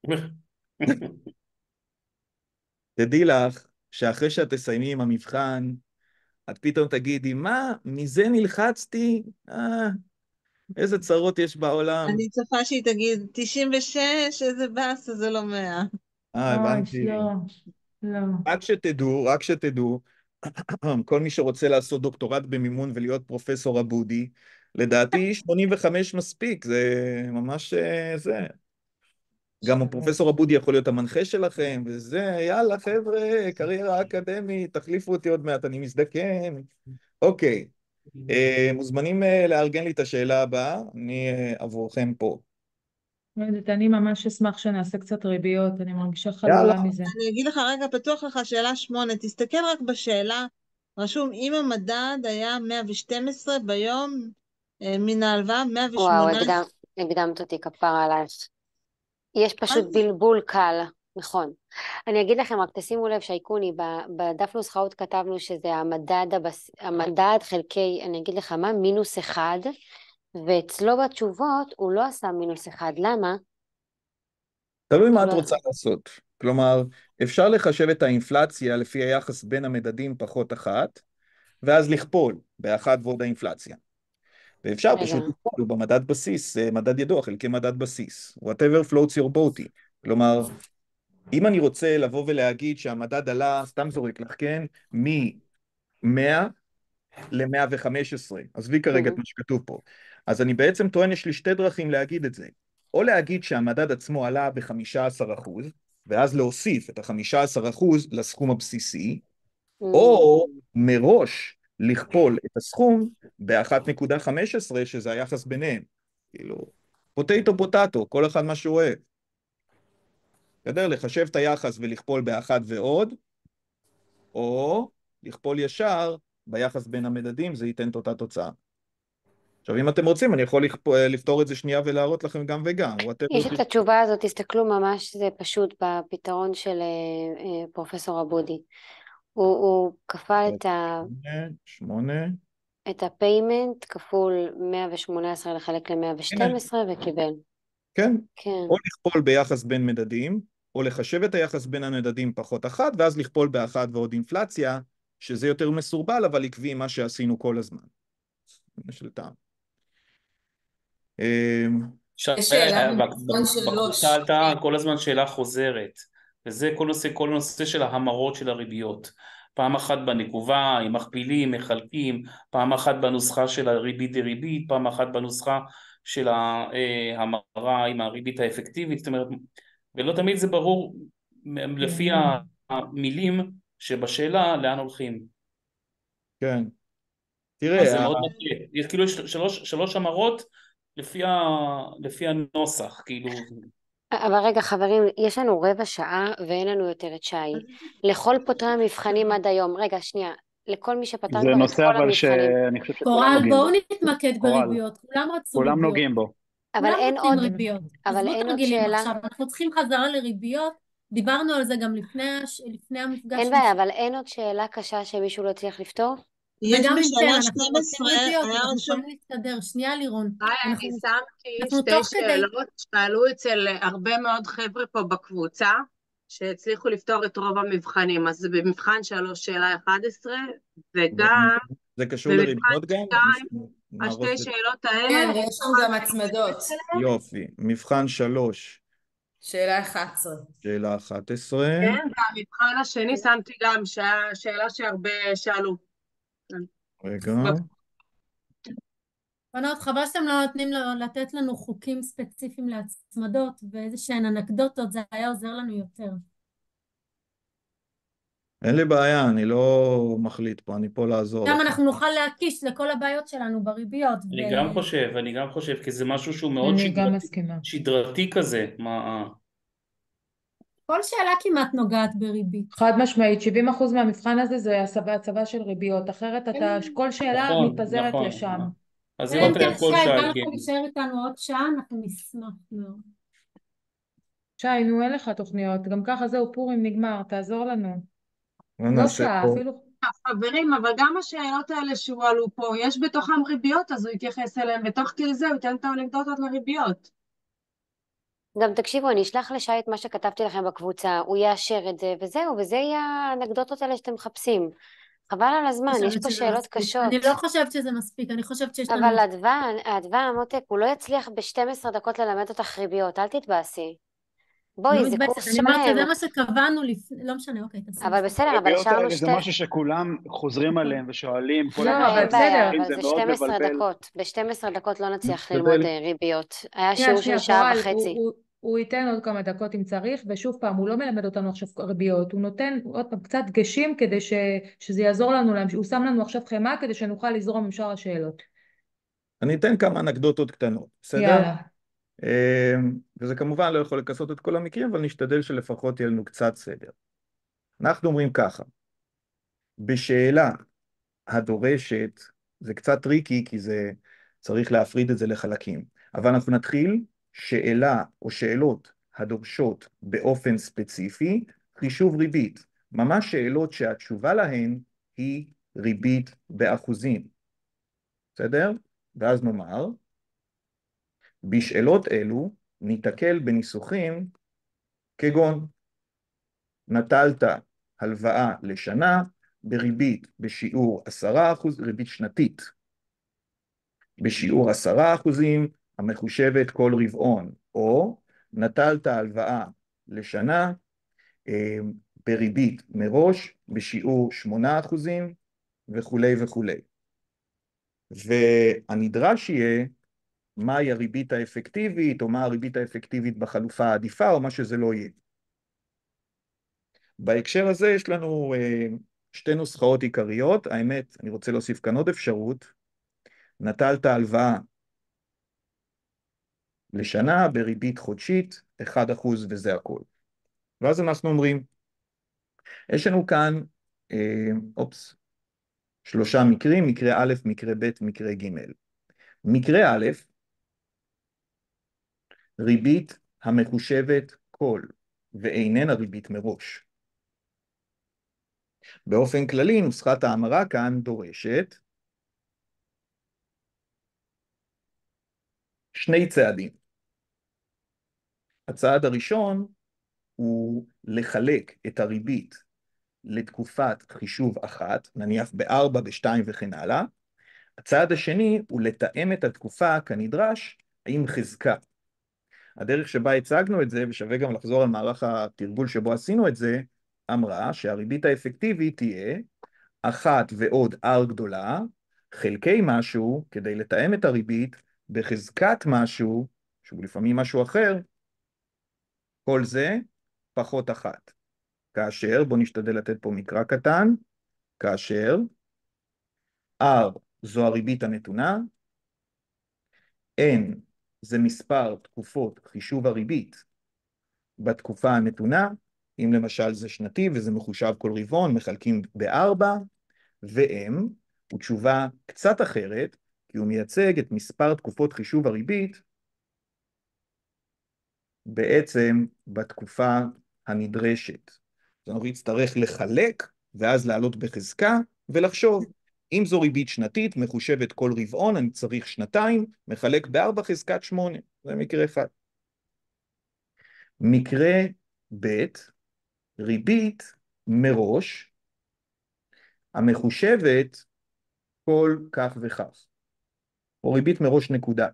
תדעי לך שאחרי שאת תסיימי עם המבחן, את פתאום תגידי, מה, מזה נלחצתי? אה, איזה צרות יש בעולם. אני צריכה שהיא תגיד, 96, איזה באסה, זה לא 100. אה, הבנתי. לא, לא. רק שתדעו, רק שתדעו. כל מי שרוצה לעשות דוקטורט במימון ולהיות פרופסור אבודי, לדעתי 85 מספיק, זה ממש אה, זה. גם פרופסור אבודי יכול להיות המנחה שלכם, וזה, יאללה חבר'ה, קריירה אקדמית, תחליפו אותי עוד מעט, אני מזדקן. אוקיי, אה, מוזמנים אה, לארגן לי את השאלה הבאה, אני עבורכם פה. לא יודעת, אני ממש אשמח שנעשה קצת ריביות, אני מרגישה חלולה מזה. אני אגיד לך רגע, פתוח לך שאלה שמונה, תסתכל רק בשאלה, רשום, אם המדד היה 112 ביום אה, מן ההלוואה, 108... וואו, הקדמת הקדם, אותי כפרה עלייך. יש פשוט בלבול קל, נכון. אני אגיד לכם, רק תשימו לב, שהאיכוני, בדף נוסחאות כתבנו שזה המדד, הבס... המדד חלקי, אני אגיד לך מה, מינוס אחד. ואצלו בתשובות הוא לא עשה מינוס אחד, למה? תלוי מה את רוצה לעשות. כלומר, אפשר לחשב את האינפלציה לפי היחס בין המדדים פחות אחת, ואז לכפול באחת ועוד האינפלציה. ואפשר רגע. פשוט לכפול במדד בסיס, אה, מדד ידוע, חלקי מדד בסיס. whatever floats your boaty. כלומר, אם אני רוצה לבוא ולהגיד שהמדד עלה, סתם זורק לך, כן, מ-100 ל-115, עזבי כרגע את מה שכתוב פה. אז אני בעצם טוען, יש לי שתי דרכים להגיד את זה. או להגיד שהמדד עצמו עלה ב-15%, ואז להוסיף את ה-15% לסכום הבסיסי, או מראש לכפול את הסכום ב-1.15, שזה היחס ביניהם. כאילו, פוטטו פוטטו, כל אחד מה שהוא אוהב. בסדר? לחשב את היחס ולכפול באחד ועוד, או לכפול ישר ביחס בין המדדים, זה ייתן את אותה תוצאה. עכשיו אם אתם רוצים אני יכול אה, לפתור את זה שנייה ולהראות לכם גם וגם. יש את התשובה הזאת, תסתכלו ממש, זה פשוט בפתרון של אה, אה, פרופסור אבודי. הוא, כפה את ה... את הפיימנט כפול 118 לחלק ל-112 וקיבל. כן. כן. או לכפול ביחס בין מדדים, או לחשב את היחס בין המדדים פחות אחת, ואז לכפול באחת ועוד אינפלציה, שזה יותר מסורבל, אבל עקבי עם מה שעשינו כל הזמן. יש טעם. אמ, יש שאלה אה, בקבוצה עלתה כל הזמן שאלה חוזרת, וזה כל נושא, כל נושא של ההמרות של הריביות. פעם אחת בנקובה, עם מכפילים, מחלקים, פעם אחת בנוסחה של הריבית דריבית, פעם אחת בנוסחה של אה, ההמרה עם הריבית האפקטיבית, זאת אומרת, ולא תמיד זה ברור לפי כן. המילים שבשאלה לאן הולכים. כן. תראה... אה, זה מאוד מטריד. כאילו יש שלוש המרות לפי, ה... לפי הנוסח, כאילו... אבל רגע חברים, יש לנו רבע שעה ואין לנו יותר את שי. לכל פותרי המבחנים עד היום, רגע שנייה, לכל מי שפתר כבר את כל המבחנים. זה נושא אבל שאני חושב שכולם נוגעים בו. קורל, בואו נתמקד בריביות, כולם רצו ריביות. כולם נוגעים בו. אבל אין עוד, ריביות. אבל אין עוד שאלה. עכשיו, אנחנו צריכים חזרה לריביות, דיברנו על זה גם לפני המפגש. אין בעיה, אבל אין עוד שאלה קשה שמישהו לא הצליח לפתור? יש בשנה 12, היה רשום... להסתדר. שנייה לירון. היי, אני שמתי שתי שאלות שעלו אצל הרבה מאוד חבר'ה פה בקבוצה, שהצליחו לפתור את רוב המבחנים. אז במבחן 3, שאלה 11, וגם... זה קשור לריביות גם? השתי שאלות האלה... כן, ויש שם גם הצמדות. יופי. מבחן 3. שאלה 11. שאלה 11. כן, והמבחן השני שמתי גם שאלה שהרבה שאלו. רגע. בנות, חבל שאתם לא נותנים לתת לנו חוקים ספציפיים להצמדות ואיזה שהן אנקדוטות, זה היה עוזר לנו יותר. אין לי בעיה, אני לא מחליט פה, אני פה לעזור. גם אנחנו נוכל להקיש לכל הבעיות שלנו בריביות. אני ו... גם חושב, אני גם חושב, כי זה משהו שהוא מאוד שדרתי, שדרתי כזה, מה... כל שאלה כמעט נוגעת בריבית. חד משמעית, 70% אחוז מהמבחן הזה זה הסבה, הצבה של ריביות, אחרת אתה, כל שאלה נכון, מתפזרת נכון, לשם. נכון. אז לא אם אתה יכול שי. אלא אם כן יישאר איתנו עוד שעה, אנחנו נשמח מאוד. שי, נו, אין לך תוכניות. גם ככה זהו, פורים נגמר, תעזור לנו. לא שעה, אפילו... חברים, אבל גם השאלות האלה שהועלו פה, יש בתוכם ריביות, אז הוא יתייחס אליהן, ותוך כדי זה הוא ייתן את האנקדוטות לריביות. גם תקשיבו, אני אשלח לשי את מה שכתבתי לכם בקבוצה, הוא יאשר את זה, וזהו, וזה יהיה האנקדוטות האלה שאתם מחפשים. חבל על הזמן, יש פה שאלות מספיק. קשות. אני לא חושבת שזה מספיק, אני חושבת שיש אבל לנו... אבל אדווה, אדווה, מותק, הוא לא יצליח ב-12 דקות ללמד אותך ריביות, אל תתבאסי. בואי, לא זה קורס שלהם. אני אמרתי, זה מה שקבענו לפני, לא משנה, אוקיי, תעשי. אבל בסדר, אבל השארנו שתי... זה משהו שכולם חוזרים עליהם ושואלים. כל לא, אחד... לא, אין בעיה, אבל זה 12 דקות. ב-12 דקות לא נצליח ללמוד אה, ריביות. היה שיעור של שעה וחצי. הוא ייתן עוד כמה דקות אם צריך, ושוב פעם, הוא לא מלמד אותנו עכשיו ריביות, הוא נותן עוד פעם קצת דגשים כדי ש, שזה יעזור לנו, הוא שם לנו עכשיו חמאה כדי שנוכל לזרום עם שאר השאלות. אני אתן כמה אנקדוטות קטנות, בסדר? יאללה. אמ, וזה כמובן לא יכול לכסות את כל המקרים, אבל נשתדל שלפחות יהיה לנו קצת סדר. אנחנו אומרים ככה, בשאלה הדורשת, זה קצת טריקי כי זה, צריך להפריד את זה לחלקים, אבל אנחנו נתחיל שאלה או שאלות הדורשות באופן ספציפי חישוב ריבית, ממש שאלות שהתשובה להן היא ריבית באחוזים, בסדר? ואז נאמר, בשאלות אלו ניתקל בניסוחים כגון נטלת הלוואה לשנה בריבית בשיעור עשרה אחוז, ריבית שנתית, בשיעור עשרה אחוזים המחושבת כל רבעון, או נטלת הלוואה לשנה אה, בריבית מראש בשיעור 8% וכולי וכולי. והנדרש יהיה מהי הריבית האפקטיבית, או מה הריבית האפקטיבית בחלופה העדיפה, או מה שזה לא יהיה. בהקשר הזה יש לנו אה, שתי נוסחאות עיקריות, האמת, אני רוצה להוסיף כאן עוד אפשרות, נטלת הלוואה לשנה בריבית חודשית 1% וזה הכל. ואז אנחנו אומרים, יש לנו כאן, אה, אופס, שלושה מקרים, מקרה א', מקרה ב', מקרה ג'. מקרה א', ריבית המחושבת כל ואיננה ריבית מראש. באופן כללי, נוסחת ההמרה כאן דורשת שני צעדים. הצעד הראשון הוא לחלק את הריבית לתקופת חישוב אחת, נניח בארבע, בשתיים וכן הלאה. הצעד השני הוא לתאם את התקופה כנדרש עם חזקה. הדרך שבה הצגנו את זה, ושווה גם לחזור על מערך התרגול שבו עשינו את זה, אמרה שהריבית האפקטיבית תהיה אחת ועוד R גדולה, חלקי משהו, כדי לתאם את הריבית, בחזקת משהו, שהוא לפעמים משהו אחר, כל זה פחות אחת. כאשר, בואו נשתדל לתת פה מקרא קטן, כאשר R זו הריבית הנתונה, N זה מספר תקופות חישוב הריבית בתקופה הנתונה, אם למשל זה שנתי וזה מחושב כל רבעון, מחלקים בארבע, ו-M הוא תשובה קצת אחרת, כי הוא מייצג את מספר תקופות חישוב הריבית בעצם בתקופה הנדרשת. אז אנחנו נצטרך לחלק ואז לעלות בחזקה ולחשוב. אם זו ריבית שנתית, מחושבת כל רבעון, אני צריך שנתיים, מחלק בארבע חזקת שמונה. זה מקרה אחד. מקרה ב', ריבית מראש, המחושבת כל כך וכך, או ריבית מראש נקודה.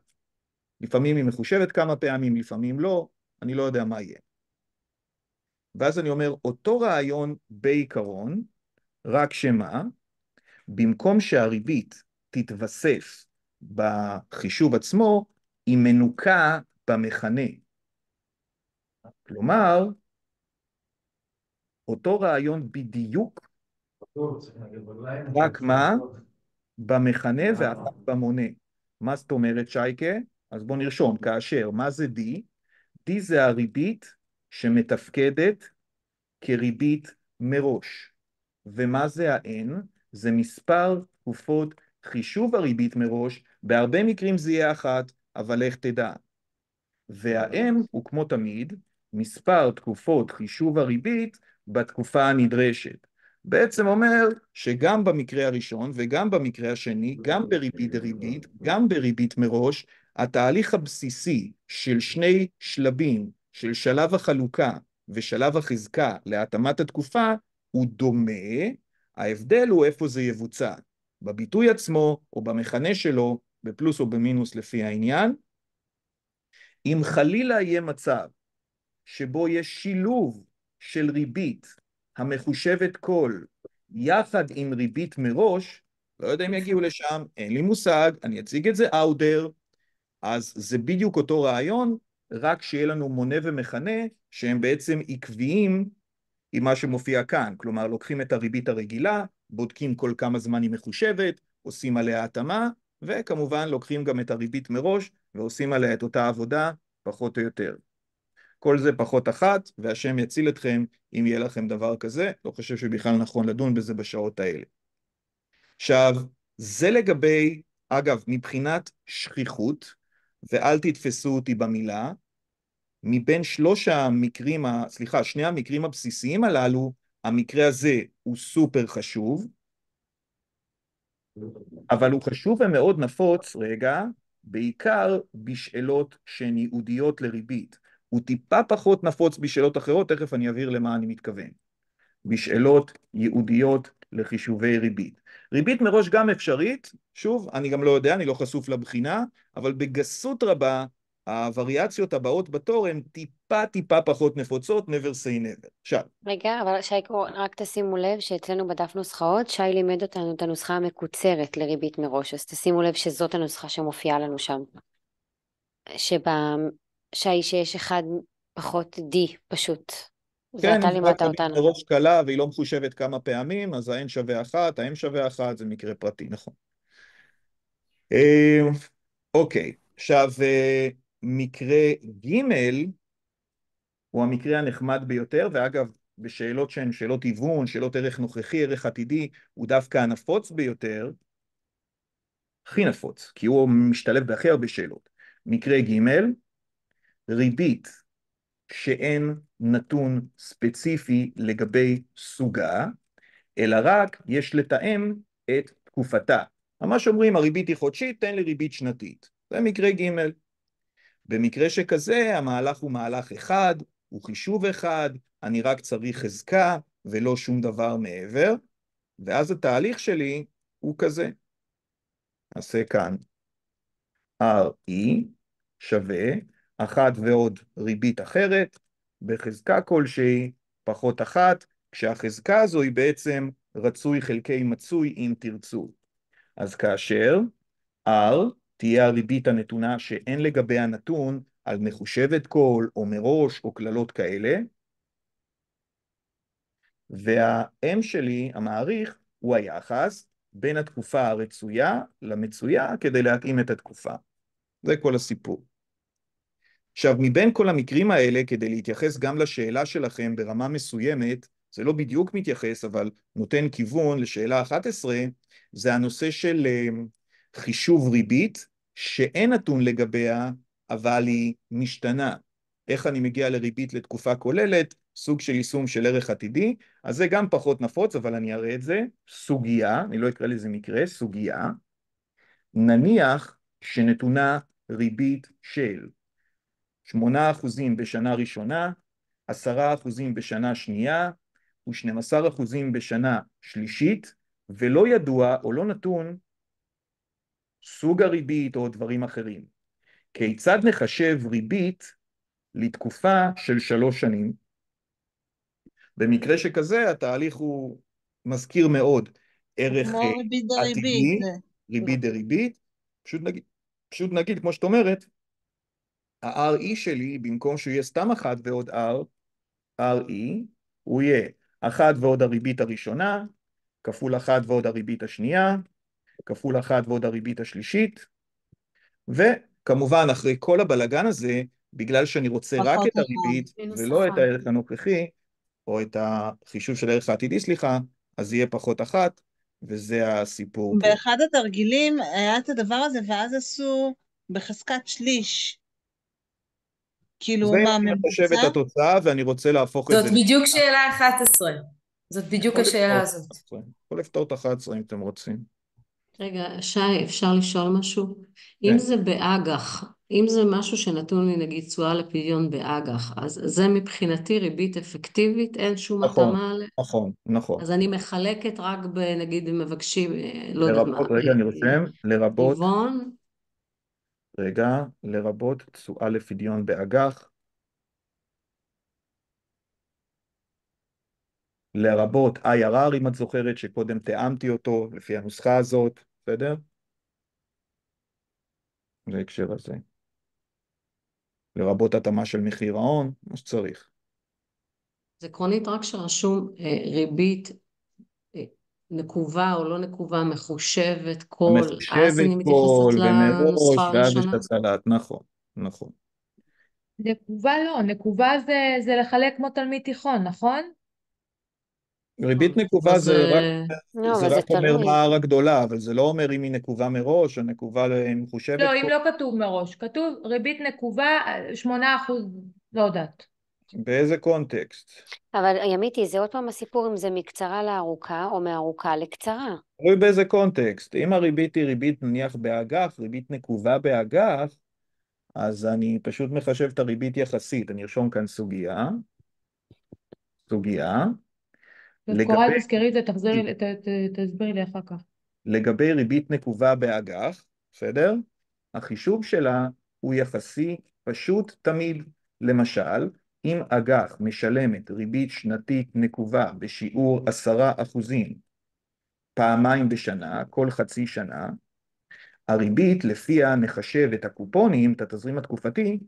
לפעמים היא מחושבת כמה פעמים, לפעמים לא, אני לא יודע מה יהיה. ואז אני אומר, אותו רעיון בעיקרון, רק שמה, במקום שהריבית תתווסף בחישוב עצמו, היא מנוקה במכנה. כלומר, אותו רעיון בדיוק, רק מה? במכנה אה. ואחת במונה. מה זאת אומרת שייקה? אז בואו נרשום, כאשר, מה זה D? D זה הריבית שמתפקדת כריבית מראש. ומה זה ה-N? זה מספר תקופות חישוב הריבית מראש, בהרבה מקרים זה יהיה אחת, אבל איך תדע. וה-M הוא כמו תמיד, מספר תקופות חישוב הריבית בתקופה הנדרשת. בעצם אומר שגם במקרה הראשון וגם במקרה השני, גם בריבית דריבית, גם בריבית מראש, התהליך הבסיסי של שני שלבים, של שלב החלוקה ושלב החזקה להתאמת התקופה, הוא דומה, ההבדל הוא איפה זה יבוצע, בביטוי עצמו או במכנה שלו, בפלוס או במינוס לפי העניין. אם חלילה יהיה מצב שבו יש שילוב של ריבית המחושבת כל יחד עם ריבית מראש, לא יודע אם יגיעו לשם, אין לי מושג, אני אציג את זה אאודר, אז זה בדיוק אותו רעיון, רק שיהיה לנו מונה ומכנה שהם בעצם עקביים עם מה שמופיע כאן. כלומר, לוקחים את הריבית הרגילה, בודקים כל כמה זמן היא מחושבת, עושים עליה התאמה, וכמובן לוקחים גם את הריבית מראש ועושים עליה את אותה עבודה, פחות או יותר. כל זה פחות אחת, והשם יציל אתכם אם יהיה לכם דבר כזה. לא חושב שבכלל נכון לדון בזה בשעות האלה. עכשיו, זה לגבי, אגב, מבחינת שכיחות, ואל תתפסו אותי במילה, מבין שלוש המקרים, סליחה, שני המקרים הבסיסיים הללו, המקרה הזה הוא סופר חשוב, אבל הוא חשוב ומאוד נפוץ, רגע, בעיקר בשאלות שהן ייעודיות לריבית. הוא טיפה פחות נפוץ בשאלות אחרות, תכף אני אבהיר למה אני מתכוון. בשאלות ייעודיות לחישובי ריבית. ריבית מראש גם אפשרית, שוב, אני גם לא יודע, אני לא חשוף לבחינה, אבל בגסות רבה, הווריאציות הבאות בתור הן טיפה טיפה פחות נפוצות, never say never. עכשיו. רגע, אבל שי, רק תשימו לב שאצלנו בדף נוסחאות, שי לימד אותנו את הנוסחה המקוצרת לריבית מראש, אז תשימו לב שזאת הנוסחה שמופיעה לנו שם. שבה, שי שיש אחד פחות D פשוט. כן, אתה לימדת אותנו. מראש קלה והיא לא מחושבת כמה פעמים, אז ה-n שווה אחת, ה-m שווה אחת, זה מקרה פרטי, נכון. אמ, אוקיי, עכשיו אה, מקרה ג' הוא המקרה הנחמד ביותר, ואגב, בשאלות שהן שאלות היוון, שאלות ערך נוכחי, ערך עתידי, הוא דווקא הנפוץ ביותר, הכי נפוץ, כי הוא משתלב בהכי הרבה שאלות. מקרה ג', ריבית כשאין נתון ספציפי לגבי סוגה, אלא רק יש לתאם את תקופתה. ממש אומרים הריבית היא חודשית, תן לי ריבית שנתית. זה מקרה ג'. במקרה שכזה המהלך הוא מהלך אחד, הוא חישוב אחד, אני רק צריך חזקה ולא שום דבר מעבר, ואז התהליך שלי הוא כזה. נעשה כאן RE שווה אחת ועוד ריבית אחרת, בחזקה כלשהי, פחות אחת, כשהחזקה הזו היא בעצם רצוי חלקי מצוי אם תרצו. אז כאשר R תהיה הריבית הנתונה שאין לגבי הנתון על מחושבת כל או מראש או קללות כאלה, וה-M שלי, המעריך, הוא היחס בין התקופה הרצויה למצויה כדי להתאים את התקופה. זה כל הסיפור. עכשיו, מבין כל המקרים האלה, כדי להתייחס גם לשאלה שלכם ברמה מסוימת, זה לא בדיוק מתייחס, אבל נותן כיוון לשאלה 11, זה הנושא של אמ, חישוב ריבית, שאין נתון לגביה, אבל היא משתנה. איך אני מגיע לריבית לתקופה כוללת, סוג של יישום של ערך עתידי, אז זה גם פחות נפוץ, אבל אני אראה את זה. סוגיה, אני לא אקרא לזה מקרה, סוגיה. נניח שנתונה ריבית של שמונה אחוזים בשנה ראשונה, עשרה אחוזים בשנה שנייה ושנים עשר אחוזים בשנה שלישית, ולא ידוע או לא נתון סוג הריבית או דברים אחרים. כיצד נחשב ריבית לתקופה של שלוש שנים? במקרה שכזה התהליך הוא מזכיר מאוד ערך אה, עתידי, ריבית דריבית, פשוט נגיד, פשוט נגיד, כמו שאת אומרת, ה-RE שלי, במקום שהוא יהיה סתם אחת ועוד R, RE, הוא יהיה אחת ועוד הריבית הראשונה, כפול אחת ועוד הריבית השנייה, כפול אחת ועוד הריבית השלישית, וכמובן, אחרי כל הבלגן הזה, בגלל שאני רוצה רק את הריבית ולא את הערך הנוכחי, או את החישוב של הערך העתידי, סליחה, אז יהיה פחות אחת, וזה הסיפור. באחד פה. התרגילים היה את הדבר הזה, ואז עשו בחזקת שליש. כאילו, זה מה אני חושבת התוצאה, ואני רוצה להפוך את זה... זאת בדיוק שאלה 11. זאת בדיוק השאלה הזאת. יכול לפתור את 11 אם אתם רוצים. רגע, שי, אפשר לשאול משהו? כן. אם זה באג"ח, אם זה משהו שנתון לי, נגיד, תשואה לפדיון באג"ח, אז זה מבחינתי ריבית אפקטיבית, אין שום נכון, התאמה עליה? נכון, נכון. אז אני מחלקת רק בנגיד מבקשים, אה, לא יודעת מה. לרבות, רגע, אני רושם, לרבות... רגע, לרבות תשואה לפדיון באג"ח. לרבות IRR, אם את זוכרת, שקודם תיאמתי אותו לפי הנוסחה הזאת, בסדר? זה הקשר הזה. לרבות התאמה של מחיר ההון, מה שצריך. זה עקרונית רק שרשום אה, ריבית נקובה או לא נקובה, מחושבת, כל, מחושבת אז אני מתייחסת לנוסחה הראשונה. ואז יש הצלת, נכון, נכון. נקובה לא, נקובה זה, זה לחלק כמו תלמיד תיכון, נכון? ריבית נכון. נקובה זה, זה רק, לא, זה רק זה אומר מה הר הגדולה, אבל זה לא אומר אם היא נקובה מראש, או נקובה מחושבת. לא, כל... אם לא כתוב מראש, כתוב ריבית נקובה אה, שמונה אחוז, לא יודעת. באיזה קונטקסט? אבל ימיתי, זה עוד פעם הסיפור אם זה מקצרה לארוכה או מארוכה לקצרה. תלוי באיזה קונטקסט. אם הריבית היא ריבית נניח באגף, ריבית נקובה באגף, אז אני פשוט מחשב את הריבית יחסית. אני ארשום כאן סוגיה. סוגיה. קורל, תזכרי את זה, תחזרי, תסבירי לי אחר כך. לגבי ריבית נקובה באגף, בסדר? החישוב שלה הוא יחסי פשוט תמיד. למשל, אם אג"ח משלמת ריבית שנתית נקובה בשיעור עשרה אחוזים פעמיים בשנה, כל חצי שנה, הריבית לפיה נחשב את הקופונים, את התזרים התקופתי,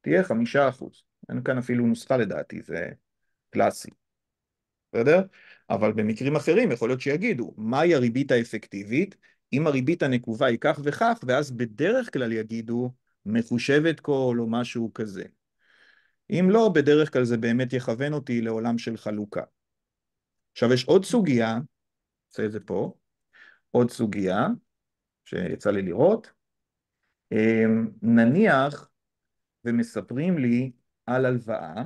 תהיה חמישה אחוז. אין כאן אפילו נוסחה לדעתי, זה קלאסי. בסדר? אבל במקרים אחרים יכול להיות שיגידו, מהי הריבית האפקטיבית? אם הריבית הנקובה היא כך וכך, ואז בדרך כלל יגידו, מחושבת כל או משהו כזה. אם לא, בדרך כלל זה באמת יכוון אותי לעולם של חלוקה. עכשיו יש עוד סוגיה, נעשה את זה פה, עוד סוגיה שיצא לי לראות, אמ, נניח ומספרים לי על הלוואה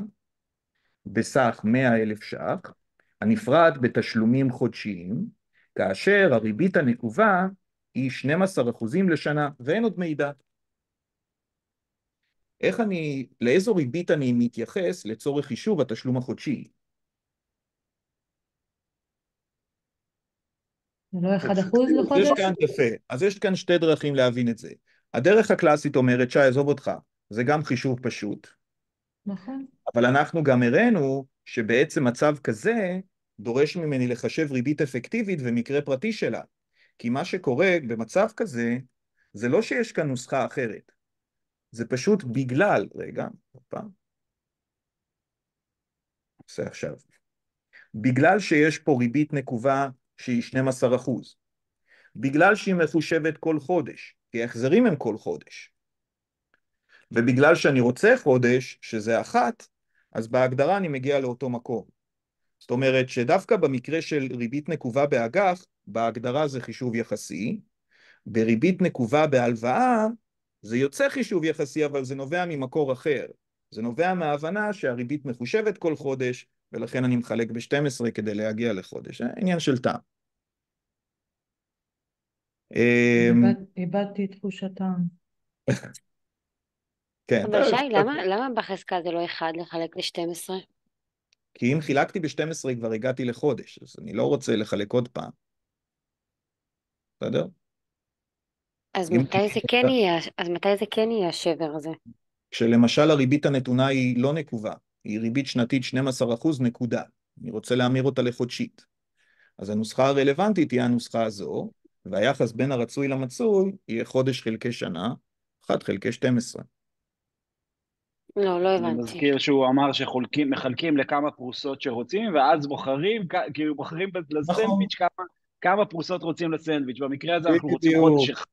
בסך 100 אלף ש"ח, הנפרד בתשלומים חודשיים, כאשר הריבית הנקובה היא 12% לשנה ואין עוד מידע. איך אני, לאיזו ריבית אני מתייחס לצורך חישוב התשלום החודשי. זה לא 1% לחודש? יש כאן יפה. אז יש כאן שתי דרכים להבין את זה. הדרך הקלאסית אומרת, שי, עזוב אותך, זה גם חישוב פשוט. נכון. אבל אנחנו גם הראינו שבעצם מצב כזה דורש ממני לחשב ריבית אפקטיבית ומקרה פרטי שלה. כי מה שקורה במצב כזה, זה לא שיש כאן נוסחה אחרת. זה פשוט בגלל, רגע, פעם, נעשה עכשיו, בגלל שיש פה ריבית נקובה שהיא 12 אחוז, בגלל שהיא מחושבת כל חודש, כי ההחזרים הם כל חודש, ובגלל שאני רוצה חודש, שזה אחת, אז בהגדרה אני מגיע לאותו מקום. זאת אומרת שדווקא במקרה של ריבית נקובה באג"ח, בהגדרה זה חישוב יחסי, בריבית נקובה בהלוואה זה יוצא חישוב יחסי, אבל זה נובע ממקור אחר. זה נובע מההבנה שהריבית מחושבת כל חודש, ולכן אני מחלק ב-12 כדי להגיע לחודש. זה עניין של טעם. אמ, איבדתי את תחוש הטעם. כן. אבל שי, למה בחזקה זה לא אחד לחלק ל-12? כי אם חילקתי ב-12 כבר הגעתי לחודש, אז אני לא רוצה לחלק עוד פעם. בסדר? אז מתי זה כן יהיה, אז מתי זה כן יהיה השבר הזה? כשלמשל הריבית הנתונה היא לא נקובה, היא ריבית שנתית 12% נקודה, אני רוצה להמיר אותה לחודשית. אז הנוסחה הרלוונטית היא הנוסחה הזו, והיחס בין הרצוי למצוי יהיה חודש חלקי שנה, 1 חלקי 12. לא, לא הבנתי. אני מזכיר שהוא אמר שחולקים, מחלקים לכמה פרוסות שרוצים, ואז בוחרים, כאילו בוחרים נכון. לסנדוויץ' נכון. כמה, כמה פרוסות רוצים לסנדוויץ'. במקרה הזה אנחנו רוצים חודש אחד.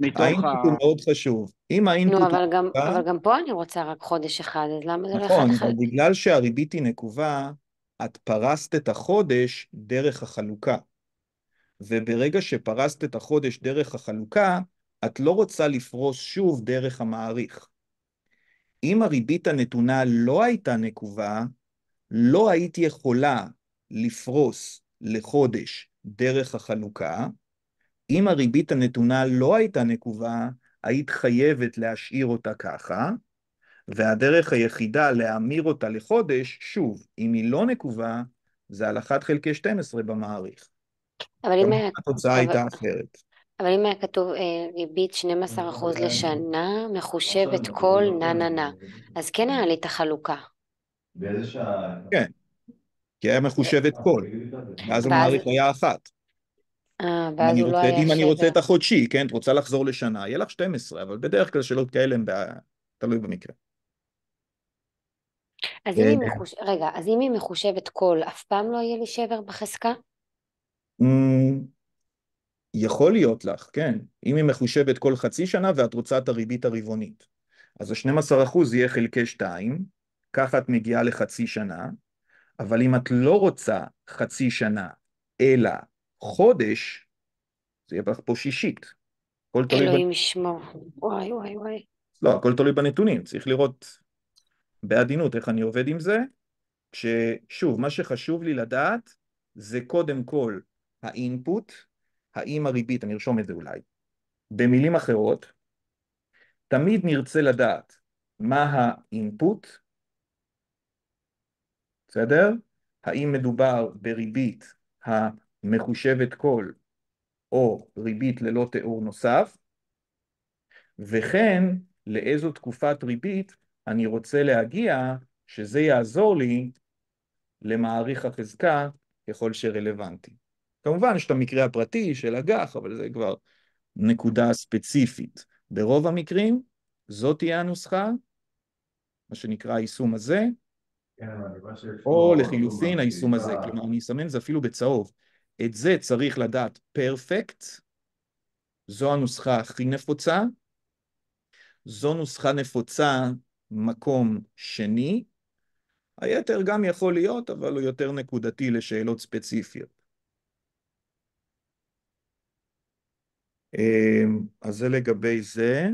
מתוך ה... האינפוט הוא מאוד חשוב. אם האינפוט נו, לא, אבל הוא... גם, נקובה, אבל גם פה אני רוצה רק חודש אחד, אז למה זה לא נכון, לא אחד אחד? נכון, אבל בגלל שהריבית היא נקובה, את פרסת את החודש דרך החלוקה. וברגע שפרסת את החודש דרך החלוקה, את לא רוצה לפרוס שוב דרך המעריך. אם הריבית הנתונה לא הייתה נקובה, לא היית יכולה לפרוס לחודש דרך החלוקה, אם הריבית הנתונה לא הייתה נקובה, היית חייבת להשאיר אותה ככה, והדרך היחידה להמיר אותה לחודש, שוב, אם היא לא נקובה, זה על 1 חלקי 12 במעריך. אבל אם היה... התוצאה הייתה אחרת. אבל אם היה כתוב אה, ריבית 12% לשנה, מחושבת כל לא נה נה נה, אז כן היה לי את החלוקה. באיזה שעה? כן, כי היה מחושבת אה, כל, ואז המעריך היה אחת. אה, ואז הוא לא היה שבע. אם אני רוצה את החודשי, כן? את רוצה לחזור לשנה, יהיה לך 12, אבל בדרך כלל שאלות כאלה הן בע... תלוי במקרה. אז כן, אם היא כן. מחושבת, רגע, אז אם היא מחושבת כל, אף פעם לא יהיה לי שבר בחזקה? אמ, יכול להיות לך, כן. אם היא מחושבת כל חצי שנה ואת רוצה את הריבית הרבעונית. אז ה-12% יהיה חלקי 2, ככה את מגיעה לחצי שנה, אבל אם את לא רוצה חצי שנה, אלא חודש, זה יהיה בערך פה שישית. אלוהים ישמור, וואי וואי וואי. לא, הכל תלוי בנתונים, צריך לראות בעדינות איך אני עובד עם זה. כששוב, מה שחשוב לי לדעת זה קודם כל האינפוט, האם הריבית, אני ארשום את זה אולי. במילים אחרות, תמיד נרצה לדעת מה האינפוט, בסדר? האם מדובר בריבית ה... מחושבת כל או ריבית ללא תיאור נוסף, וכן לאיזו תקופת ריבית אני רוצה להגיע, שזה יעזור לי למעריך החזקה ככל שרלוונטי. כמובן יש את המקרה הפרטי של אג"ח, אבל זה כבר נקודה ספציפית. ברוב המקרים זאת תהיה הנוסחה, מה שנקרא היישום הזה, כן, או לחילופין היישום הזה, כלומר אני אסמן את זה אפילו בצהוב. את זה צריך לדעת פרפקט, זו הנוסחה הכי נפוצה, זו נוסחה נפוצה מקום שני, היתר גם יכול להיות, אבל הוא יותר נקודתי לשאלות ספציפיות. אמ, אז זה לגבי זה.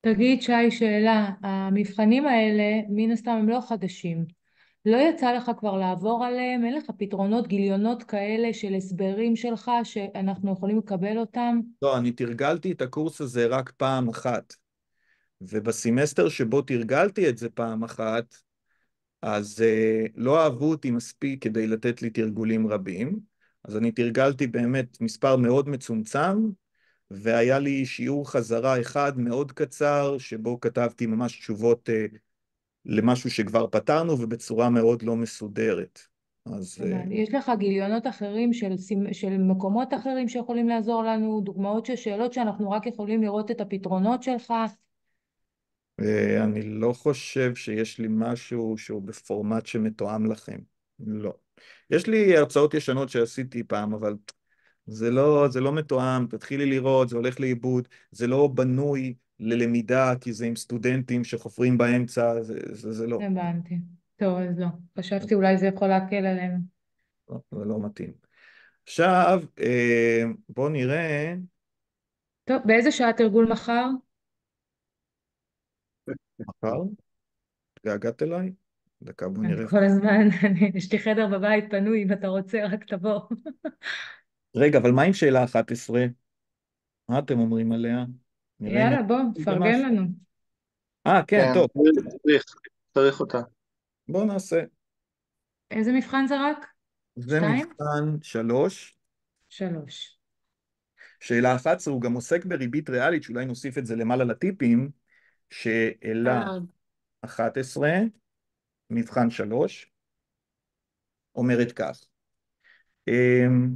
תגיד, שי, שאלה. המבחנים האלה, מן הסתם, הם לא חדשים. לא יצא לך כבר לעבור עליהם? אין לך פתרונות גיליונות כאלה של הסברים שלך שאנחנו יכולים לקבל אותם? לא, אני תרגלתי את הקורס הזה רק פעם אחת. ובסמסטר שבו תרגלתי את זה פעם אחת, אז אה, לא אהבו אותי מספיק כדי לתת לי תרגולים רבים. אז אני תרגלתי באמת מספר מאוד מצומצם, והיה לי שיעור חזרה אחד מאוד קצר, שבו כתבתי ממש תשובות... אה, למשהו שכבר פתרנו ובצורה מאוד לא מסודרת. אז... אה, יש לך גיליונות אחרים של, של מקומות אחרים שיכולים לעזור לנו, דוגמאות של שאלות שאנחנו רק יכולים לראות את הפתרונות שלך? אה, אני לא חושב שיש לי משהו שהוא בפורמט שמתואם לכם, לא. יש לי הרצאות ישנות שעשיתי פעם, אבל זה לא, זה לא מתואם, תתחילי לראות, זה הולך לאיבוד, זה לא בנוי ללמידה, כי זה עם סטודנטים שחופרים באמצע, זה, זה, זה לא. הבנתי. טוב, אז לא. חשבתי אולי זה יכול להקל עליהם. לא, זה לא מתאים. עכשיו, אה, בואו נראה... טוב, באיזה שעה תרגול מחר? מחר? התגעגעת אליי? דקה, בואו נראה. כל הזמן, יש לי חדר בבית פנוי, אם אתה רוצה, רק תבוא. רגע, אבל מה עם שאלה 11? מה אתם אומרים עליה? יאללה, בוא, תפרגן לנו. אה, כן, כן, טוב. צריך, צריך אותה. בוא נעשה. איזה מבחן זה רק? זה מבחן שלוש. שלוש. שאלה 11, הוא גם עוסק בריבית ריאלית, שאולי נוסיף את זה למעלה לטיפים, שאלה 11, מבחן 3, אומרת כך, אמ,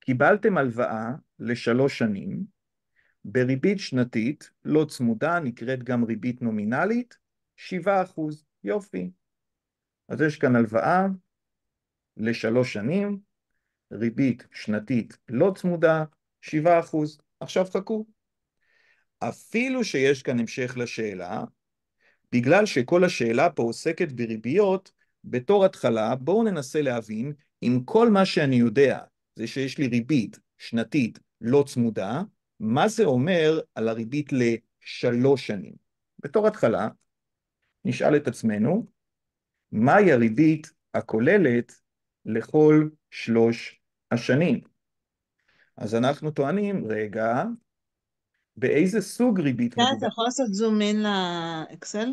קיבלתם הלוואה לשלוש שנים, בריבית שנתית לא צמודה, נקראת גם ריבית נומינלית, 7%, יופי. אז יש כאן הלוואה לשלוש שנים, ריבית שנתית לא צמודה, 7%. עכשיו חכו. אפילו שיש כאן המשך לשאלה, בגלל שכל השאלה פה עוסקת בריביות, בתור התחלה בואו ננסה להבין אם כל מה שאני יודע זה שיש לי ריבית שנתית לא צמודה, מה זה אומר על הריבית לשלוש שנים? בתור התחלה, נשאל את עצמנו, מהי הריבית הכוללת לכל שלוש השנים? אז אנחנו טוענים, רגע, באיזה סוג ריבית כן, אתה יכול לעשות זום אין לאקסל?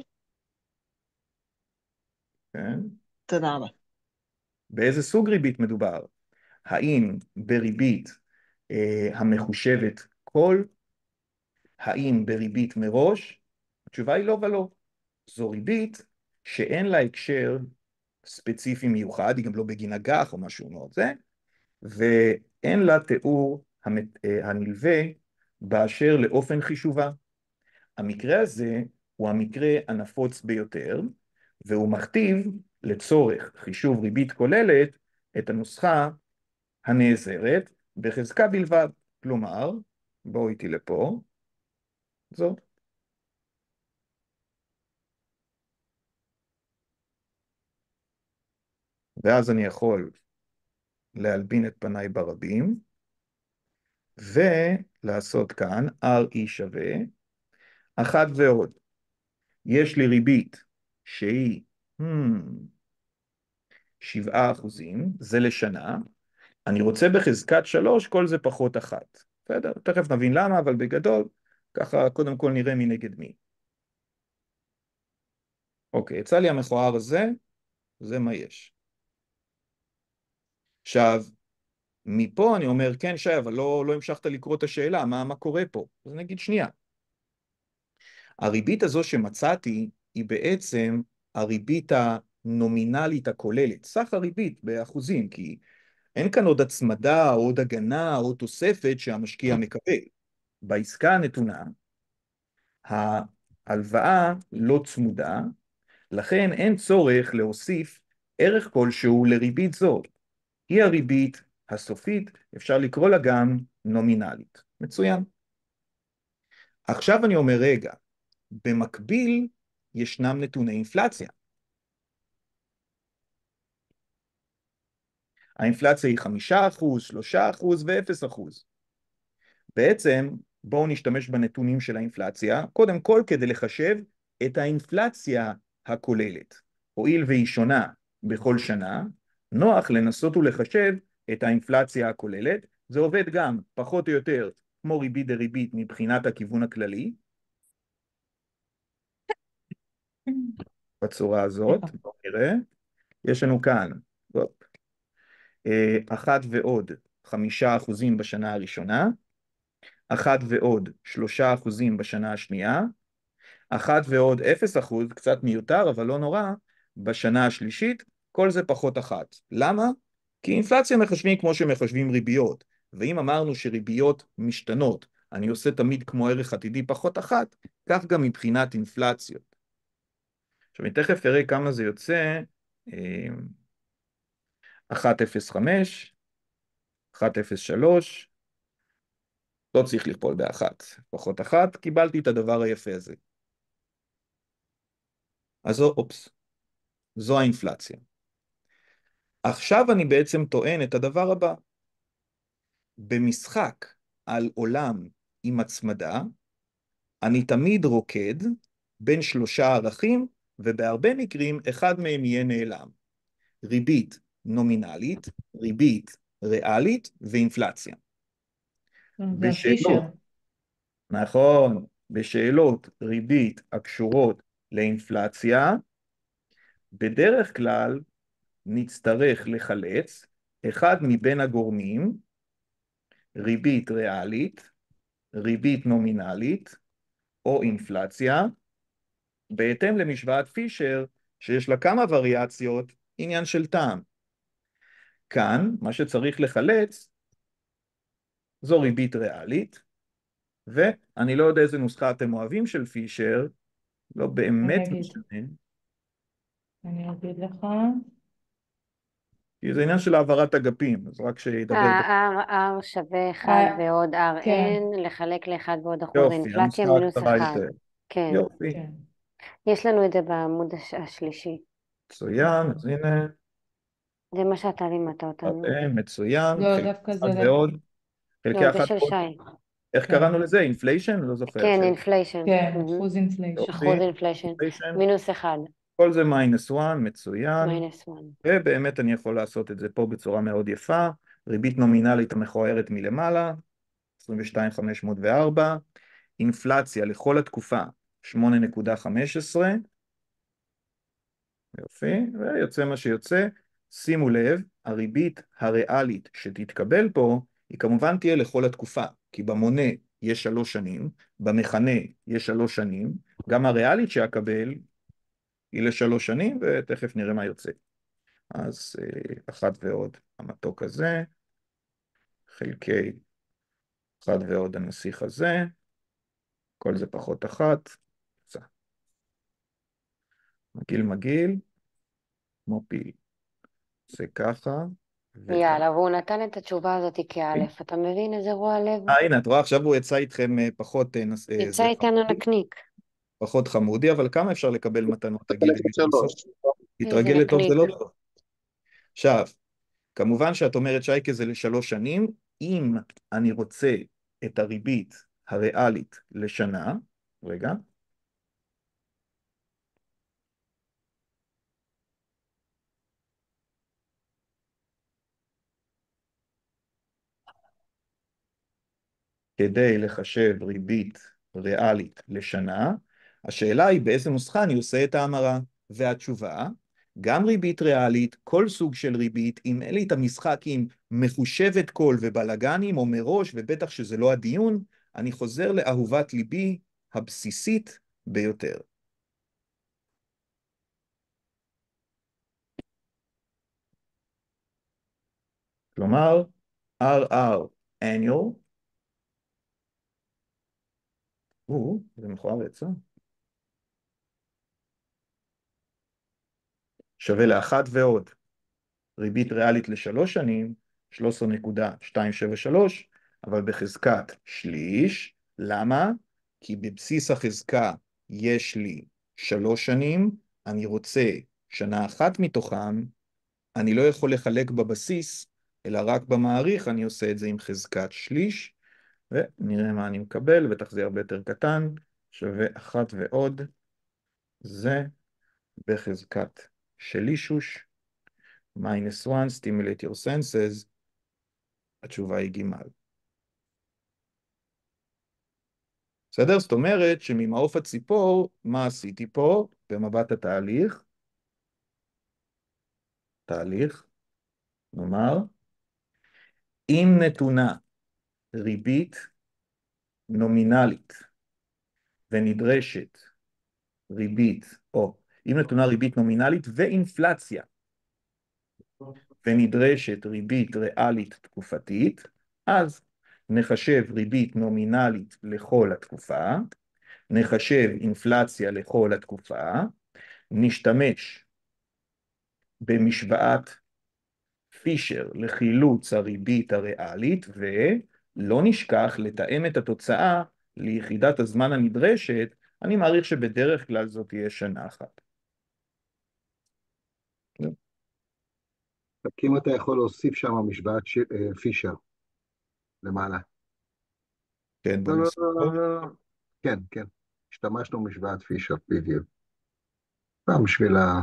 כן. תודה רבה. באיזה סוג ריבית מדובר? האם בריבית אה, המחושבת הכל. האם בריבית מראש? התשובה היא לא ולא. זו ריבית שאין לה הקשר ספציפי מיוחד, היא גם לא בגין אג"ח או משהו מאוד זה, ואין לה תיאור אה, הנלווה באשר לאופן חישובה. המקרה הזה הוא המקרה הנפוץ ביותר, והוא מכתיב לצורך חישוב ריבית כוללת את הנוסחה הנעזרת בחזקה בלבד, כלומר בואו איתי לפה. זאת. ואז אני יכול להלבין את פניי ברבים, ולעשות כאן RE שווה אחת ועוד. יש לי ריבית שהיא hmm, שבעה hmm, אחוזים, זה לשנה. אני רוצה בחזקת שלוש, כל זה פחות אחת. בסדר, תכף נבין למה, אבל בגדול, ככה קודם כל נראה מי נגד מי. אוקיי, יצא לי המכוער הזה, זה מה יש. עכשיו, מפה אני אומר, כן שי, אבל לא, לא המשכת לקרוא את השאלה, מה, מה קורה פה? אז נגיד שנייה. הריבית הזו שמצאתי היא בעצם הריבית הנומינלית הכוללת, סך הריבית באחוזים, כי אין כאן עוד הצמדה, או עוד הגנה, או תוספת שהמשקיע כן. מקבל. בעסקה הנתונה, ההלוואה לא צמודה, לכן אין צורך להוסיף ערך כלשהו לריבית זו. היא הריבית הסופית, אפשר לקרוא לה גם נומינלית. מצוין. עכשיו אני אומר, רגע, במקביל ישנם נתוני אינפלציה. האינפלציה היא 5%, 3% ו-0%. בעצם, בואו נשתמש בנתונים של האינפלציה, קודם כל כדי לחשב את האינפלציה הכוללת. הואיל והיא שונה בכל שנה, נוח לנסות ולחשב את האינפלציה הכוללת, זה עובד גם פחות או יותר כמו ריבית דריבית מבחינת הכיוון הכללי, בצורה הזאת, בואו נראה, יש לנו כאן, בוא. אה, אחת ועוד חמישה אחוזים בשנה הראשונה, אחת ועוד שלושה אחוזים בשנה השנייה, אחת ועוד אפס אחוז, קצת מיותר אבל לא נורא, בשנה השלישית, כל זה פחות אחת. למה? כי אינפלציה מחשבים כמו שמחשבים ריביות, ואם אמרנו שריביות משתנות, אני עושה תמיד כמו ערך עתידי פחות אחת, כך גם מבחינת אינפלציות. עכשיו אני תכף אראה כמה זה יוצא, אה, 1.05, 1.03, לא צריך לכפול באחת, פחות אחת, קיבלתי את הדבר היפה הזה. אז אופס, זו האינפלציה. עכשיו אני בעצם טוען את הדבר הבא. במשחק על עולם עם הצמדה, אני תמיד רוקד בין שלושה ערכים, ובהרבה מקרים אחד מהם יהיה נעלם. ריבית נומינלית, ריבית ריאלית ואינפלציה. בשאלות, נכון, בשאלות ריבית הקשורות לאינפלציה, בדרך כלל נצטרך לחלץ אחד מבין הגורמים, ריבית ריאלית, ריבית נומינלית או אינפלציה, בהתאם למשוואת פישר שיש לה כמה וריאציות, עניין של טעם. כאן מה שצריך לחלץ זו ריבית ריאלית, ואני לא יודע איזה נוסחה אתם אוהבים של פישר, לא באמת אני משנה. אני אגיד לך. כי זה עניין של העברת אגפים, אז רק שידבר. אה, אה, אה, R שווה 1 ועוד Rn, לחלק ל-1 ועוד אחוז אינפלציה מינוס 1. כן. יופי. כן. יש לנו את זה בעמוד השלישי. מצוין, אז הנה. זה מה שאתה לימדת אותנו. אה, מצוין. לא, דווקא זה... לא, זה עוד. חלקי אחת... איך כן. קראנו לזה? אינפליישן? לא זוכר. כן, אינפליישן. כן, אחוז אינפליישן. אוקיי. אחוז אינפליישן. מינוס אחד. כל זה מינוס 1, מצוין. מינוס 1. ובאמת אני יכול לעשות את זה פה בצורה מאוד יפה. ריבית נומינלית המכוערת מלמעלה, 22,504. אינפלציה לכל התקופה, 8.15. יופי, ויוצא מה שיוצא. שימו לב, הריבית הריאלית שתתקבל פה, היא כמובן תהיה לכל התקופה, כי במונה יש שלוש שנים, במכנה יש שלוש שנים, גם הריאלית שאקבל היא לשלוש שנים, ותכף נראה מה יוצא. אז אה, אחת ועוד המתוק הזה, חלקי אחת ועוד הנסיך הזה, כל זה פחות אחת, יצא. מגעיל מגעיל, כמו פיל. זה ככה. יאללה, והוא נתן את התשובה הזאת כאלף, אתה מבין איזה רוע לב? אה, הנה, את רואה, עכשיו הוא יצא איתכם אה, פחות... אה, אה, יצא איתנו נקניק. פחות חמודי, אבל כמה אפשר לקבל כן, מתנות, תגידי? להתרגל לטוב זה לא טוב. עכשיו, כמובן שאת אומרת שייקה זה לשלוש שנים, אם אני רוצה את הריבית הריאלית לשנה, רגע, כדי לחשב ריבית ריאלית לשנה, השאלה היא באיזה נוסחה אני עושה את ההמרה. והתשובה, גם ריבית ריאלית, כל סוג של ריבית, אם אין לי את המשחק עם מחושבת קול ובלאגנים או מראש, ובטח שזה לא הדיון, אני חוזר לאהובת ליבי הבסיסית ביותר. כלומר, RR annual או, זה מכוער יצא. שווה לאחת ועוד. ריבית ריאלית לשלוש שנים, 13.273, אבל בחזקת שליש. למה? כי בבסיס החזקה יש לי שלוש שנים, אני רוצה שנה אחת מתוכם, אני לא יכול לחלק בבסיס, אלא רק במעריך אני עושה את זה עם חזקת שליש, ונראה מה אני מקבל, בטח זה הרבה יותר קטן, שווה אחת ועוד, זה בחזקת שלישוש, מינוס 1, stimulate your senses, התשובה היא גימל. בסדר? זאת אומרת שממעוף הציפור, מה עשיתי פה במבט התהליך? תהליך, נאמר, אם נתונה ריבית נומינלית ונדרשת ריבית, או אם נתונה ריבית נומינלית ואינפלציה ונדרשת ריבית ריאלית תקופתית, אז נחשב ריבית נומינלית לכל התקופה, נחשב אינפלציה לכל התקופה, נשתמש במשוואת פישר לחילוץ הריבית הריאלית, ו... לא נשכח לתאם את התוצאה ליחידת הזמן הנדרשת, אני מעריך שבדרך כלל זאת תהיה שנה אחת. רק כן. אם אתה יכול להוסיף שם משוואת אה, פישר למעלה. כן, לא לא, לא, לא, לא, לא. כן, כן. השתמשנו במשוואת פישר בדיוק. גם בשביל ה...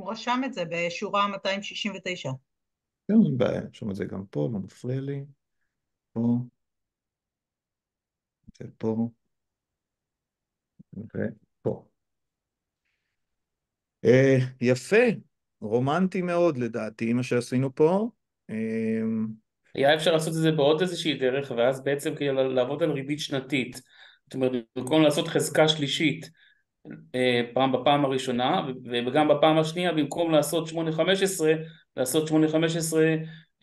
הוא רשם את זה בשורה 269. כן, אין בעיה, רשום את זה גם פה, לא מפריע לי. פה. ופה. ופה. אה, יפה, רומנטי מאוד לדעתי, מה שעשינו פה. אה... היה אפשר לעשות את זה בעוד איזושהי דרך, ואז בעצם כאילו לעבוד על ריבית שנתית. זאת אומרת, במקום לעשות חזקה שלישית, פעם בפעם הראשונה וגם בפעם השנייה במקום לעשות 8-15 לעשות 8-15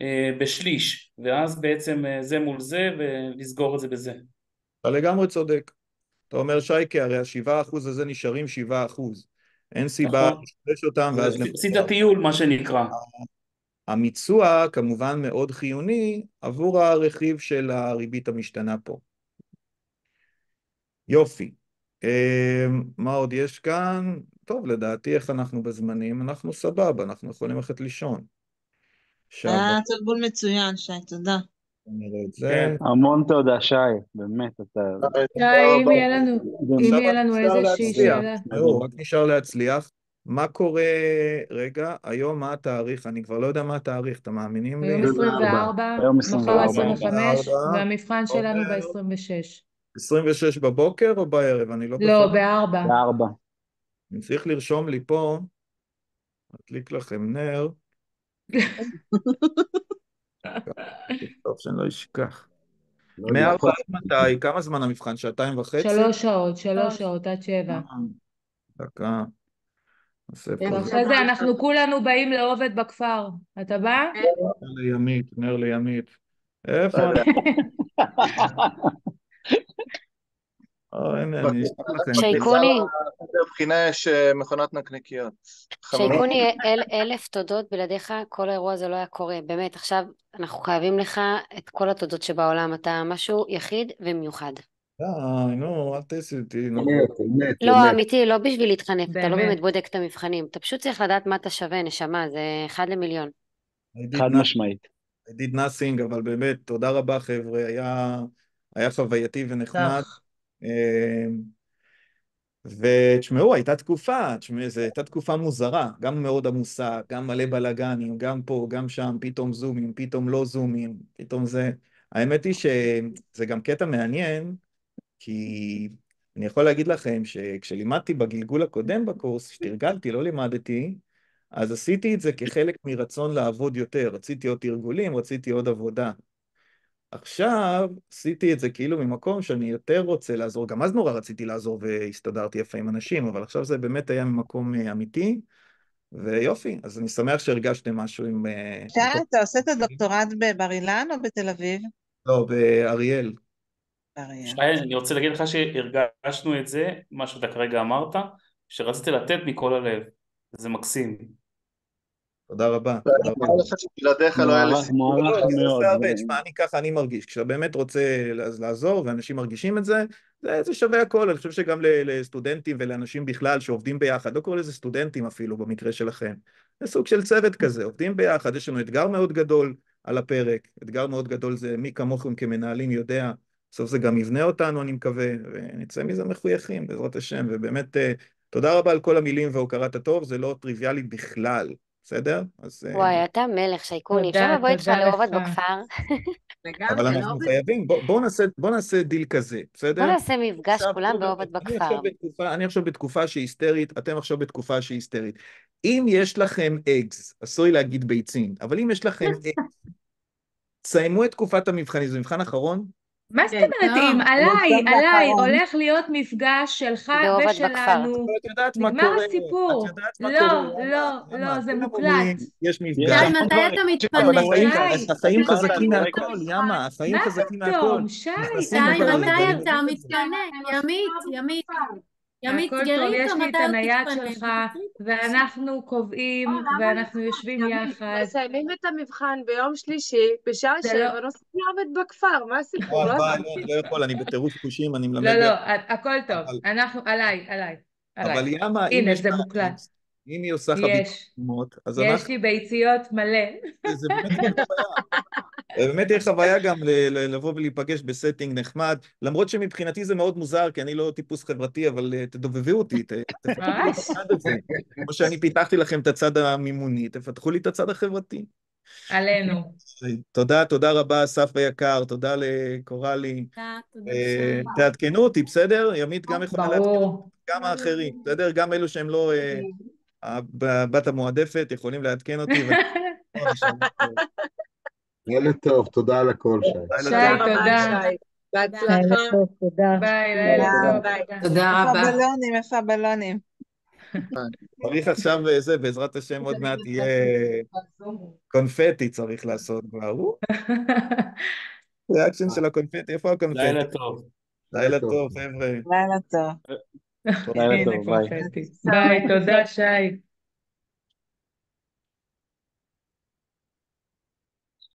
אה, בשליש ואז בעצם אה, זה מול זה ולסגור את זה בזה. אתה לגמרי צודק. אתה אומר שייקה הרי השבעה אחוז הזה נשארים שבעה אחוז. אין סיבה נכון. לשבש אותם ואז... עשית טיול מה שנקרא. המיצוע כמובן מאוד חיוני עבור הרכיב של הריבית המשתנה פה. יופי. אה, מה עוד יש כאן? טוב, לדעתי איך אנחנו בזמנים? אנחנו סבבה, אנחנו יכולים ללכת לישון. היה אה, תרגול מצוין, שי, תודה. כן, המון תודה, שי, באמת, אתה... אה, שי, אם יהיה לנו, אם יהיה לנו איזושהי שאלה. לא, רק נשאר להצליח. מה קורה, רגע, היום מה התאריך? אני כבר לא יודע מה התאריך, אתם מאמינים לי? היום 24, מחר 25, והמבחן שלנו אוקיי. ב-26. 26 בבוקר או בערב? אני לא... לא, בארבע. בארבע. אני צריך לרשום לי פה, נדליק לכם נר. טוב, שאני לא אשכח. לא, מארבע עד מתי? כמה זמן המבחן? שעתיים וחצי? שלוש שעות, שלוש שעות עד שבע. אה, דקה. אחרי זה אנחנו כולנו באים לעובד בכפר. אתה בא? נר לימית, נר לימית. איפה? שייקוני. מבחינה יש אה, מכונת נקניקיות. שייקוני, אלף תודות, בלעדיך כל האירוע הזה לא היה קורה. באמת, עכשיו אנחנו חייבים לך את כל התודות שבעולם. אתה משהו יחיד ומיוחד. די, נו, אל תעשי אותי, נו. לא, אמיתי, לא בשביל להתחנף, אתה לא באמת בודק את המבחנים. אתה פשוט צריך לדעת מה אתה שווה, נשמה, זה אחד למיליון. חד משמעית. I did nothing, אבל באמת, תודה רבה, חבר'ה. היה... היה חווייתי ונחמד. אמ, ותשמעו, הייתה תקופה, תשמעו, זו הייתה תקופה מוזרה, גם מאוד עמוסה, גם מלא בלאגנים, גם פה, גם שם, פתאום זומים, פתאום לא זומים, פתאום זה... האמת היא שזה גם קטע מעניין, כי אני יכול להגיד לכם שכשלימדתי בגלגול הקודם בקורס, כשתרגלתי, לא לימדתי, אז עשיתי את זה כחלק מרצון לעבוד יותר. רציתי עוד תרגולים, רציתי עוד עבודה. עכשיו עשיתי את זה כאילו ממקום שאני יותר רוצה לעזור, גם אז נורא רציתי לעזור והסתדרתי יפה עם אנשים, אבל עכשיו זה באמת היה ממקום אה, אמיתי, ויופי, אז אני שמח שהרגשתם משהו עם... אה, שי, אתה עושה את הדוקטורט בבר אילן או בתל אביב? לא, באריאל. שי, אני רוצה להגיד לך שהרגשנו את זה, מה שאתה כרגע אמרת, שרציתי לתת מכל הלב, זה מקסים. תודה רבה. בלעדיך לא היה לי לא, לא, תשמע, אני ככה, אני מרגיש. כשאתה באמת רוצה לעזור, ואנשים מרגישים את זה, זה שווה הכל. אני חושב שגם לסטודנטים ולאנשים בכלל שעובדים ביחד, לא קורא לזה סטודנטים אפילו במקרה שלכם. זה סוג של צוות כזה, עובדים ביחד. יש לנו אתגר מאוד גדול על הפרק. אתגר מאוד גדול זה מי כמוכם כמנהלים יודע. בסוף זה גם יבנה אותנו, אני מקווה, ונצא מזה מחויכים, בעזרת השם. ובאמת, אה, תודה רבה על כל המילים והוקרת הטוב, זה לא טריוויאלי בכלל. בסדר? אז... אה, וואי, אתה מלך, שייקוני. אפשר לבוא איתך לאהובות בכפר. אבל אנחנו חייבים, בואו נעשה דיל כזה, בסדר? בואו נעשה מפגש כולם בעובד בכפר. אני עכשיו בתקופה שהיא היסטרית, אתם עכשיו בתקופה שהיא היסטרית. אם יש לכם אגז, אסור להגיד ביצים, אבל אם יש לכם אגז, תסיימו את תקופת המבחנים, זה מבחן אחרון? מה זאת כן. אומרת לא. אם? עליי, עליי, הולך להיות מפגש שלך לא ושלנו. נגמר הסיפור. לא, לא, לא, זה לא מוקלט. יש מפגש. מתי אתה מתפנה? החיים חזקים מהכל, ימה, החיים חזקים מהכל. מה פתאום, שי, מתי אתה מתפנה? ימית, ימית. ימית, תגרי איתו מתי הוא תתפנה. הנייד שלך, ואנחנו קובעים, אה, ואנחנו יושבים יחד. מסיימים את המבחן ביום שלישי, בשעה שבע, לא- נוסעים לעבוד בכפר, מה הסיפור? לא, לא, לא, יכול, אני בטירוף חושים, אני מלמד... לא, לא, הכל טוב, אנחנו, עליי, עליי. אבל ימה, הנה, זה מוקלט. אם היא עושה חביבות, אז אנחנו... יש לי ביציות מלא. זה באמת לא באמת תהיה חוויה גם לבוא ולהיפגש בסטינג נחמד, למרות שמבחינתי זה מאוד מוזר, כי אני לא טיפוס חברתי, אבל אה, תדובבו אותי, תפתחו את הצד הזה. כמו שאני פיתחתי לכם את הצד המימוני, תפתחו לי את הצד החברתי. עלינו. תודה, תודה רבה, אסף היקר, תודה לקורלי. תודה, אה, תעדכנו אותי, בסדר? ימית גם יכולה לעדכן גם האחרים, בסדר? גם אלו שהם לא הבת אה, המועדפת יכולים לעדכן אותי. לילה טוב, תודה על הכל, שי. שי, תודה. בהצלחה. ביי, לילה טוב. תודה רבה. איפה הבלונים? איפה הבלונים? צריך עכשיו אה, זה, בעזרת השם עוד מעט יהיה קונפטי צריך לעשות כבר. ריאקשן של הקונפטי, איפה הקונפטי? לילה טוב. לילה טוב, חבר'ה. לילה טוב. לילה טוב, ביי. ביי, תודה, שי.